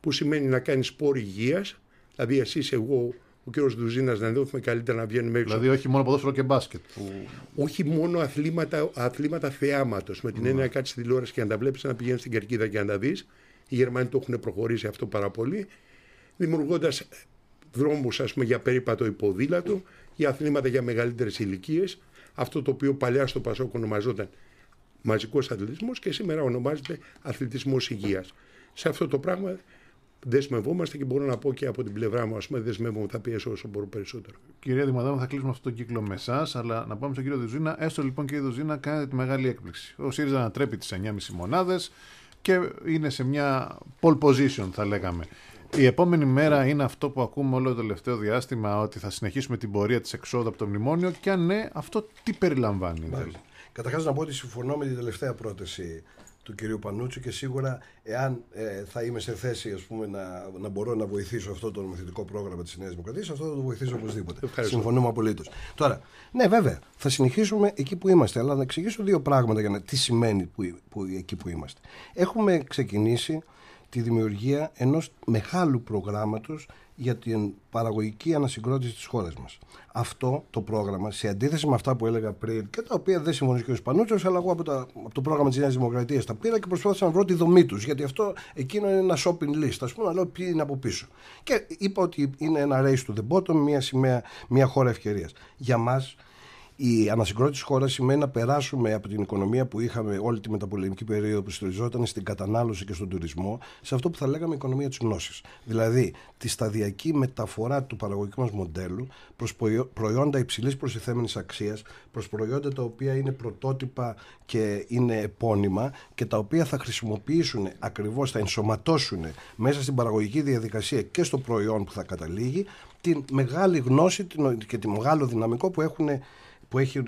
που σημαίνει να κάνεις πόρη υγείας. Δηλαδή, εσείς, εγώ, ο κ. Δουζίνα, να νιώθουμε καλύτερα να βγαίνουμε έξω. Δηλαδή, όχι μόνο ποδόσφαιρο και μπάσκετ. Που... Όχι μόνο αθλήματα, αθλήματα θεάματος. Με την ναι. έννοια τη κάτσει τηλεόραση και να τα βλέπεις, να πηγαίνεις στην κερκίδα και να τα δεις. Οι Γερμανοί το έχουν προχωρήσει αυτό πάρα πολύ. Δημιουργώντας δρόμους ας πούμε, για περίπατο υποδήλατο, για αθλήματα για μεγαλύτερες ηλικίες, αυτό το οποίο παλιά στο Πασόκ ονομαζόταν μαζικός αθλητισμός και σήμερα ονομάζεται αθλητισμός υγείας. Σε αυτό το πράγμα δεσμευόμαστε και μπορώ να πω και από την πλευρά μου, ας πούμε, δεσμεύομαι, θα πιέσω όσο μπορώ περισσότερο. Κυρία Δημοδάμα, θα κλείσουμε αυτό το κύκλο με εσάς,
αλλά να πάμε στον κύριο Δεζίνα. Έστω λοιπόν, κύριε Δεζίνα, κάνετε τη μεγάλη έκπληξη. Ο ΣΥΡΙΖΑ ανατρέπει τις 9,5 μονάδες και είναι σε μια pole position, θα λέγαμε. Η επόμενη μέρα είναι αυτό που ακούμε όλο το τελευταίο διάστημα, ότι θα συνεχίσουμε την πορεία της εξόδου από το μνημόνιο. Και αν ναι, αυτό τι περιλαμβάνει. Δηλαδή.
Καταρχάς, να πω ότι συμφωνώ με την τελευταία πρόταση του κυρίου Πανούτσου και σίγουρα εάν ε, θα είμαι σε θέση να, να μπορώ να βοηθήσω αυτό το νομοθετικό πρόγραμμα της Νέας Δημοκρατίας, αυτό θα το βοηθήσω οπωσδήποτε. Συμφωνούμε απολύτως. Τώρα, ναι βέβαια, θα συνεχίσουμε εκεί που είμαστε αλλά να εξηγήσω δύο πράγματα για να τι σημαίνει που, που, εκεί που είμαστε. Έχουμε ξεκινήσει τη δημιουργία ενός μεγάλου προγράμματος για την παραγωγική ανασυγκρότηση της χώρας μας. Αυτό το πρόγραμμα, σε αντίθεση με αυτά που έλεγα πριν και τα οποία δεν συμφωνούσε και ο Ισπανούτσος, αλλά εγώ από, το πρόγραμμα της Νέας Δημοκρατίας. τα πήρα και προσπάθησα να βρω τη δομή τους, γιατί αυτό εκείνο είναι ένα shopping list, ας πούμε, λέω ποιοι είναι από πίσω. Και είπα ότι είναι ένα race to the bottom, μια, σημαία, μια χώρα ευκαιρίας. Για μας η ανασυγκρότηση της χώρας σημαίνει να περάσουμε από την οικονομία που είχαμε όλη τη μεταπολεμική περίοδο που στηριζόταν στην κατανάλωση και στον τουρισμό, σε αυτό που θα λέγαμε οικονομία της γνώσης. Δηλαδή, τη σταδιακή μεταφορά του παραγωγικού μας μοντέλου προς προϊόντα υψηλής προστιθέμενης αξίας, προς προϊόντα τα οποία είναι πρωτότυπα και είναι επώνυμα και τα οποία θα χρησιμοποιήσουν ακριβώς, θα ενσωματώσουν μέσα στην παραγωγική διαδικασία και στο προϊόν που θα καταλήγει την μεγάλη γνώση και τη μεγάλο δυναμικό που έχουν που έχει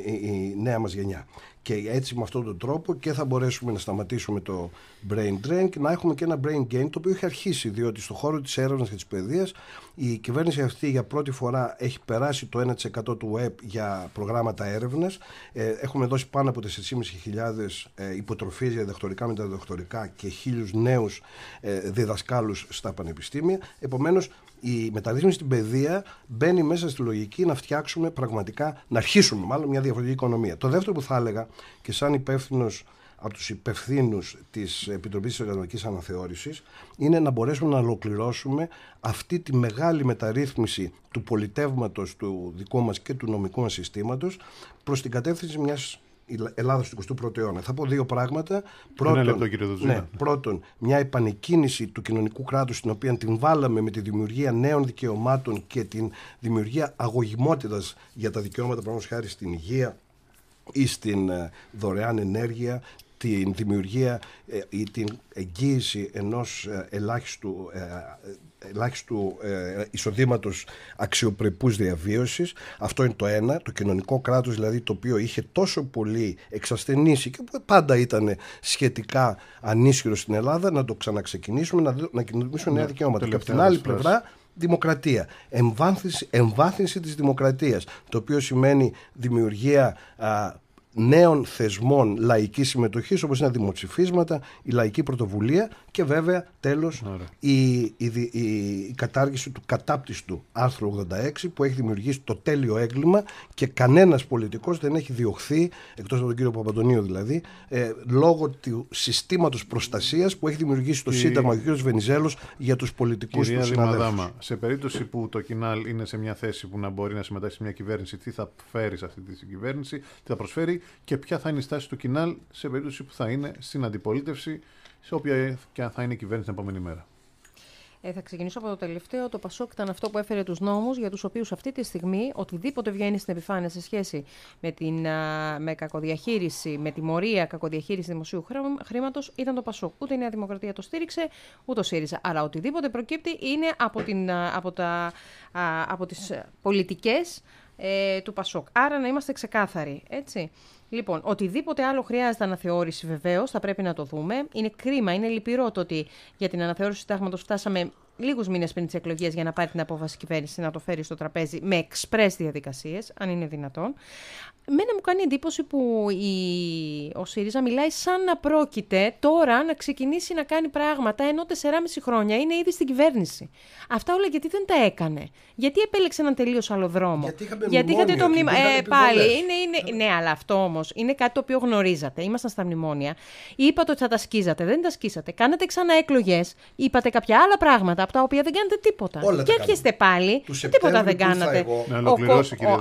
η, νέα μας γενιά. Και έτσι με αυτόν τον τρόπο και θα μπορέσουμε να σταματήσουμε το brain drain και να έχουμε και ένα brain gain το οποίο έχει αρχίσει διότι στο χώρο της έρευνας και της παιδείας η κυβέρνηση αυτή για πρώτη φορά έχει περάσει το 1% του web για προγράμματα έρευνας. Ε, έχουμε δώσει πάνω από 4.500 ε, υποτροφίες για διδακτορικά μεταδιδακτορικά και χίλιους νέους ε, διδασκάλους στα πανεπιστήμια. Επομένως η μεταρρύθμιση στην παιδεία μπαίνει μέσα στη λογική να φτιάξουμε πραγματικά, να αρχίσουμε μάλλον μια διαφορετική οικονομία. Το δεύτερο που θα έλεγα και σαν υπεύθυνος από τους υπευθύνους της Επιτροπής της Εργατομική Αναθεώρησης είναι να μπορέσουμε να ολοκληρώσουμε αυτή τη μεγάλη μεταρρύθμιση του πολιτεύματος του δικού μας και του νομικού μας συστήματος προς την κατεύθυνση μιας Ελλάδα του 21ου αιώνα. Θα πω δύο πράγματα. Ναι, πρώτον, μια επανεκκίνηση του κοινωνικού κράτους, την οποία την βάλαμε με τη δημιουργία νέων δικαιωμάτων και την δημιουργία αγωγιμότητα για τα δικαιώματα, παραδείγματος χάρη στην υγεία ή στην ε, δωρεάν ενέργεια, την δημιουργία ή ε, την εγγύηση ενός ε, ελάχιστου, ε, ελάχιστου εισοδήματος αξιοπρεπούς διαβίωσης. Αυτό είναι το ένα, το κοινωνικό κράτος δηλαδή το οποίο είχε τόσο πολύ εξασθενήσει και που πάντα ήταν σχετικά ανίσχυρο στην Ελλάδα να το ξαναξεκινήσουμε, να, κοινωνήσουμε νέα ναι, δικαιώματα. Και από την άλλη πλευρά δημοκρατία, εμβάθυνση, εμβάθυνση της δημοκρατίας, το οποίο σημαίνει δημιουργία νέων θεσμών λαϊκής συμμετοχής όπως είναι δημοψηφίσματα, η λαϊκή πρωτοβουλία και βέβαια τέλος η, η, η, κατάργηση του κατάπτυστου άρθρου 86 που έχει δημιουργήσει το τέλειο έγκλημα και κανένας πολιτικός δεν έχει διωχθεί εκτός από τον κύριο Παπαντονίου δηλαδή ε, λόγω του συστήματος προστασίας που έχει δημιουργήσει το Σύνταγμα ο Βενιζέλος για τους πολιτικούς τους συναδέλφους.
σε περίπτωση που το Κινάλ είναι σε μια θέση που να μπορεί να συμμετάσχει σε μια κυβέρνηση τι θα φέρει αυτή τη κυβέρνηση, τι θα προσφέρει και ποια θα είναι η στάση του Κινάλ σε περίπτωση που θα είναι στην αντιπολίτευση, σε όποια και αν θα είναι η κυβέρνηση την επόμενη μέρα.
Ε, θα ξεκινήσω από το τελευταίο. Το Πασόκ ήταν αυτό που έφερε τους νόμους για τους οποίους αυτή τη στιγμή οτιδήποτε βγαίνει στην επιφάνεια σε σχέση με, την, με κακοδιαχείριση, με τιμωρία κακοδιαχείριση δημοσίου χρήματος ήταν το Πασόκ. Ούτε η Νέα Δημοκρατία το στήριξε, ούτε ο ΣΥΡΙΖΑ. Αλλά οτιδήποτε προκύπτει είναι από, από, από τις ε, πολιτικές ε, του Πασόκ. Άρα να είμαστε ξεκάθαροι, έτσι. Λοιπόν, οτιδήποτε άλλο χρειάζεται αναθεώρηση βεβαίως, θα πρέπει να το δούμε. Είναι κρίμα, είναι λυπηρό το ότι για την αναθεώρηση του συντάγματος φτάσαμε λίγους μήνες πριν τις εκλογές για να πάρει την απόφαση κυβέρνηση να το φέρει στο τραπέζι με εξπρές διαδικασίες, αν είναι δυνατόν. Μένα μου κάνει εντύπωση που η... ο ΣΥΡΙΖΑ μιλάει σαν να πρόκειται τώρα να ξεκινήσει να κάνει πράγματα ενώ 4,5 χρόνια είναι ήδη στην κυβέρνηση. Αυτά όλα γιατί δεν τα έκανε. Γιατί επέλεξε έναν τελείως άλλο δρόμο. Γιατί, είχατε το μνημόνιο. Ε, πάλι. Είναι, είναι... Ναι, αλλά αυτό όμως είναι κάτι το οποίο γνωρίζατε. Ήμασταν στα μνημόνια. Είπατε ότι θα τα σκίζατε. Δεν τα σκίσατε. Κάνατε ξανά εκλογές. Είπατε κάποια άλλα πράγματα από τα οποία δεν κάνετε τίποτα. Όλα και έρχεστε πάλι, τίποτα δεν κάνατε. Εγώ.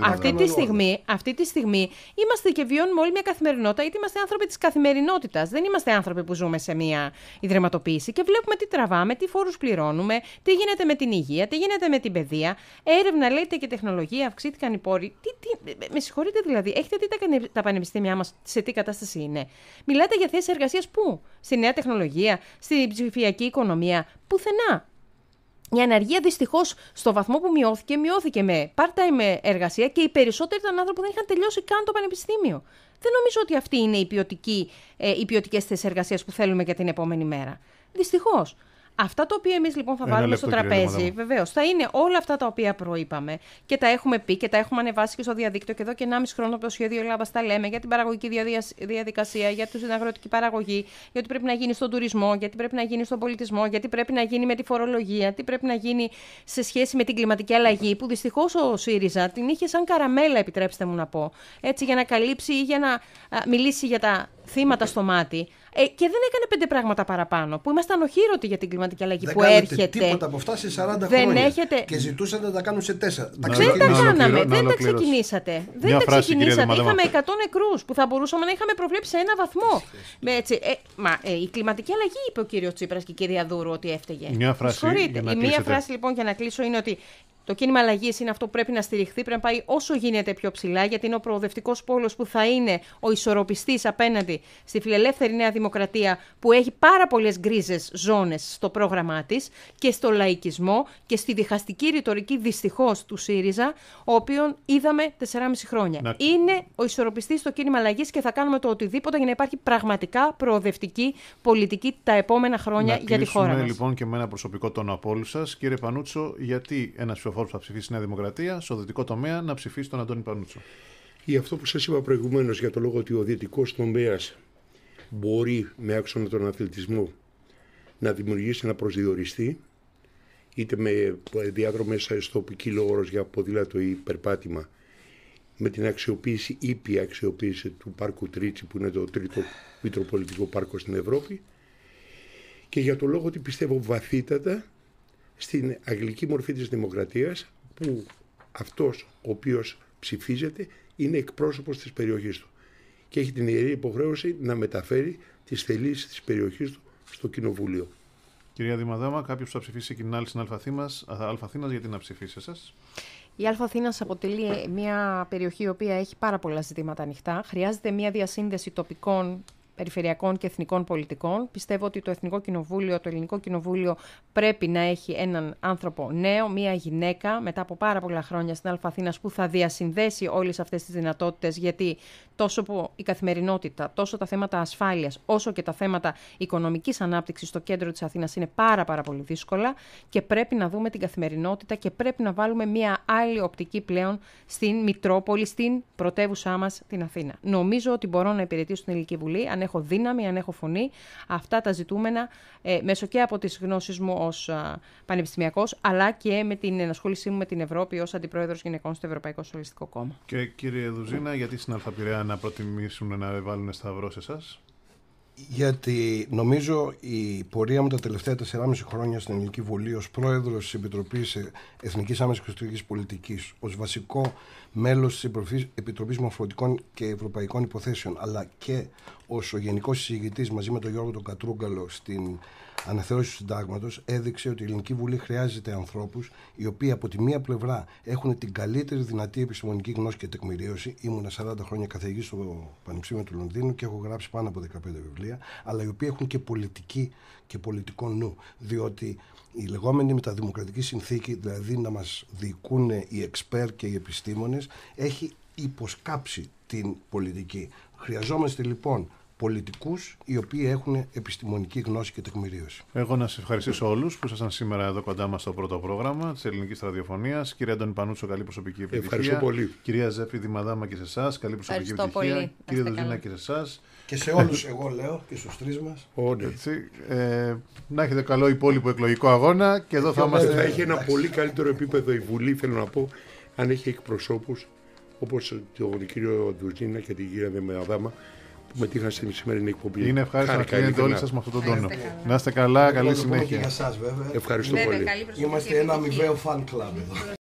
αυτή, τη στιγμή, αυτή τη στιγμή είμαστε και βιώνουμε όλη μια καθημερινότητα, γιατί είμαστε άνθρωποι της καθημερινότητας. Δεν είμαστε άνθρωποι που ζούμε σε μια ιδρυματοποίηση και βλέπουμε τι τραβάμε, τι φόρους πληρώνουμε, τι γίνεται με την υγεία, τι γίνεται με την παιδεία. Έρευνα, λέτε και τεχνολογία, αυξήθηκαν οι πόροι. Τι, τι, με συγχωρείτε δηλαδή, έχετε δει τα, τα πανεπιστήμια μας σε τι κατάσταση είναι. Μιλάτε για θέσεις εργασίας πού, στη νέα τεχνολογία, στην ψηφιακή οικονομία, πουθενά. Η ανεργία δυστυχώς στο βαθμό που μειώθηκε, μειώθηκε με part-time εργασία και οι περισσότεροι ήταν άνθρωποι που δεν είχαν τελειώσει καν το πανεπιστήμιο. Δεν νομίζω ότι αυτή είναι η ποιοτική, ε, οι ποιοτικές θέσεις εργασίας που θέλουμε για την επόμενη μέρα. Δυστυχώς. Αυτά τα οποία εμείς λοιπόν θα βάλουμε στο τραπέζι, βεβαίως, θα είναι όλα αυτά τα οποία προείπαμε και τα έχουμε πει και τα έχουμε ανεβάσει και στο διαδίκτυο. Και εδώ και 1,5 χρόνο από το σχέδιο Ελλάδα τα λέμε για την παραγωγική διαδικασία, για την αγροτική παραγωγή, για πρέπει να γίνει στον τουρισμό, γιατί πρέπει να γίνει στον πολιτισμό, γιατί πρέπει να γίνει με τη φορολογία, τι πρέπει να γίνει σε σχέση με την κλιματική αλλαγή, που δυστυχώς ο ΣΥΡΙΖΑ την είχε σαν καραμέλα, επιτρέψτε μου να πω, έτσι για να καλύψει ή για να μιλήσει για τα θύματα στο μάτι. Ε, και δεν έκανε πέντε πράγματα παραπάνω. Που ήμασταν οχύρωτοι για την κλιματική αλλαγή δεν που έρχεται. Τίποτα από αυτά σε 40 χρόνια. Και
ζητούσατε να τα κάνουν σε τέσσερα Τα δεν τα κάναμε. Δεν τα ξεκινήσατε.
Δεν τα ξεκινήσατε. Είχαμε 100 νεκρούς που θα μπορούσαμε να είχαμε προβλέψει σε ένα βαθμό. Ε, μα ε, η κλιματική αλλαγή είπε ο κύριος Τσίπρας και η κυρία Δούρου ότι έφταιγε. Η μία φράση λοιπόν για να κλείσω είναι ότι το κίνημα αλλαγής είναι αυτό που πρέπει να στηριχθεί, πρέπει να πάει όσο γίνεται πιο ψηλά, γιατί είναι ο προοδευτικός πόλος που θα είναι ο ισορροπιστής απέναντι στη φιλελεύθερη Νέα Δημοκρατία, που έχει πάρα πολλές γκρίζες ζώνες στο πρόγραμμά της και στο λαϊκισμό και στη διχαστική ρητορική δυστυχώς του ΣΥΡΙΖΑ, ο οποίον είδαμε 4,5 χρόνια. Να... Είναι ο ισορροπιστής στο κίνημα αλλαγής και θα κάνουμε το οτιδήποτε για να υπάρχει πραγματικά προοδευτική πολιτική τα επόμενα χρόνια για τη χώρα μας. λοιπόν
και με ένα προσωπικό κύριε Πανούτσο, γιατί ένας ψηφοφόρος θα ψηφίσει η Νέα Δημοκρατία, στο δυτικό τομέα, να ψηφίσει τον Αντώνη Πανούτσο.
Για αυτό που σας είπα προηγουμένως για το λόγο ότι ο δυτικός τομέας μπορεί με άξονα τον αθλητισμό να δημιουργήσει, να προσδιοριστεί είτε με διάδρομες στο ποικίλο για ποδήλατο ή περπάτημα, με την αξιοποίηση, ήπια αξιοποίηση του πάρκου Τρίτσι, που είναι το τρίτο μητροπολιτικό πάρκο στην Ευρώπη, και για το λόγο ότι πιστεύω βαθύτατα στην αγγλική μορφή της δημοκρατίας που αυτός ο οποίος ψηφίζεται είναι εκπρόσωπος της περιοχής του και έχει την ιερή υποχρέωση να μεταφέρει τις θελήσεις της περιοχής του στο κοινοβούλιο.
Κυρία Δημαδάμα, κάποιος που θα ψηφίσει και την άλλη στην Αλφαθήνας, γιατί να ψηφίσει σα.
Η Αλφαθήνας αποτελεί μια περιοχή η οποία έχει πάρα πολλά ζητήματα ανοιχτά. Χρειάζεται μια διασύνδεση τοπικών περιφερειακών και εθνικών πολιτικών. Πιστεύω ότι το Εθνικό Κοινοβούλιο, το Ελληνικό Κοινοβούλιο πρέπει να έχει έναν άνθρωπο νέο, μία γυναίκα μετά από πάρα πολλά χρόνια στην Αλφαθήνα που θα διασυνδέσει όλες αυτές τις δυνατότητες γιατί τόσο που η καθημερινότητα, τόσο τα θέματα ασφάλειας, όσο και τα θέματα οικονομικής ανάπτυξης στο κέντρο της Αθήνας είναι πάρα, πάρα πολύ δύσκολα και πρέπει να δούμε την καθημερινότητα και πρέπει να βάλουμε μια άλλη οπτική πλέον στην Μητρόπολη, στην πρωτεύουσά μας, την Αθήνα. Νομίζω ότι μπορώ να υπηρετήσω την Ελληνική Βουλή, αν έχω δύναμη, αν έχω φωνή, αυτά τα ζητούμενα ε, μέσω και από τις γνώσεις μου ως πανεπιστημιακός, αλλά και με την ενασχόλησή μου με την Ευρώπη ως αντιπρόεδρος γυναικών στο Ευρωπαϊκό Σοσιαλιστικό Κόμμα.
Και κύριε Δουζίνα, γιατί στην να προτιμήσουν να βάλουν σταυρό σε εσάς.
Γιατί νομίζω η πορεία μου τα τελευταία 4,5 χρόνια στην Ελληνική Βουλή ως πρόεδρος της Επιτροπής Εθνικής Άμεσης Κοινωνικής Πολιτικής, ως βασικό μέλος της Επιτροπής Μορφωτικών και Ευρωπαϊκών Υποθέσεων, αλλά και ως ο Γενικός Συζητητής μαζί με τον Γιώργο τον Κατρούγκαλο στην αναθεώρηση του συντάγματος έδειξε ότι η Ελληνική Βουλή χρειάζεται ανθρώπους οι οποίοι από τη μία πλευρά έχουν την καλύτερη δυνατή επιστημονική γνώση και τεκμηρίωση. Ήμουνα 40 χρόνια καθηγητής στο Πανεπιστήμιο του Λονδίνου και έχω γράψει πάνω από 15 βιβλία, αλλά οι οποίοι έχουν και πολιτική και πολιτικό νου. Διότι η λεγόμενη μεταδημοκρατική συνθήκη, δηλαδή να μας διοικούν οι εξπέρ και οι επιστήμονες, έχει υποσκάψει την πολιτική. Χρειαζόμαστε λοιπόν πολιτικούς οι οποίοι έχουν επιστημονική γνώση και τεκμηρίωση. Εγώ να σα
ευχαριστήσω όλους που ήσασταν σήμερα εδώ κοντά μας στο πρώτο πρόγραμμα της ελληνικής ραδιοφωνίας. Κύριε Αντώνη Πανούτσο, καλή προσωπική επιτυχία. Ευχαριστώ πολύ. Κυρία Ζέφη Δημαδάμα και σε εσάς, καλή προσωπική Ευχαριστώ επιτυχία. Πολύ. Κύριε Δοζίνα και σε εσάς.
Και σε όλους, εγώ λέω, και στους τρεις
μας. Ε, να έχετε καλό υπόλοιπο εκλογικό αγώνα και εδώ θα είμαστε. Θα έχει ένα πολύ καλύτερο επίπεδο η Βουλή, θέλω να πω, αν έχει εκπροσώπους όπως τον κύριο Ντουζίνα και την κυρία Δεμεαδάμα, που μετήχαν στην σημερινή εκπομπή. Είναι ευχάριστο να κλείνετε όλοι σας με αυτόν τον τόνο.
Να είστε καλά, καλή συνέχεια. Ευχαριστώ πολύ.
Είμαστε ένα αμοιβαίο fan club εδώ.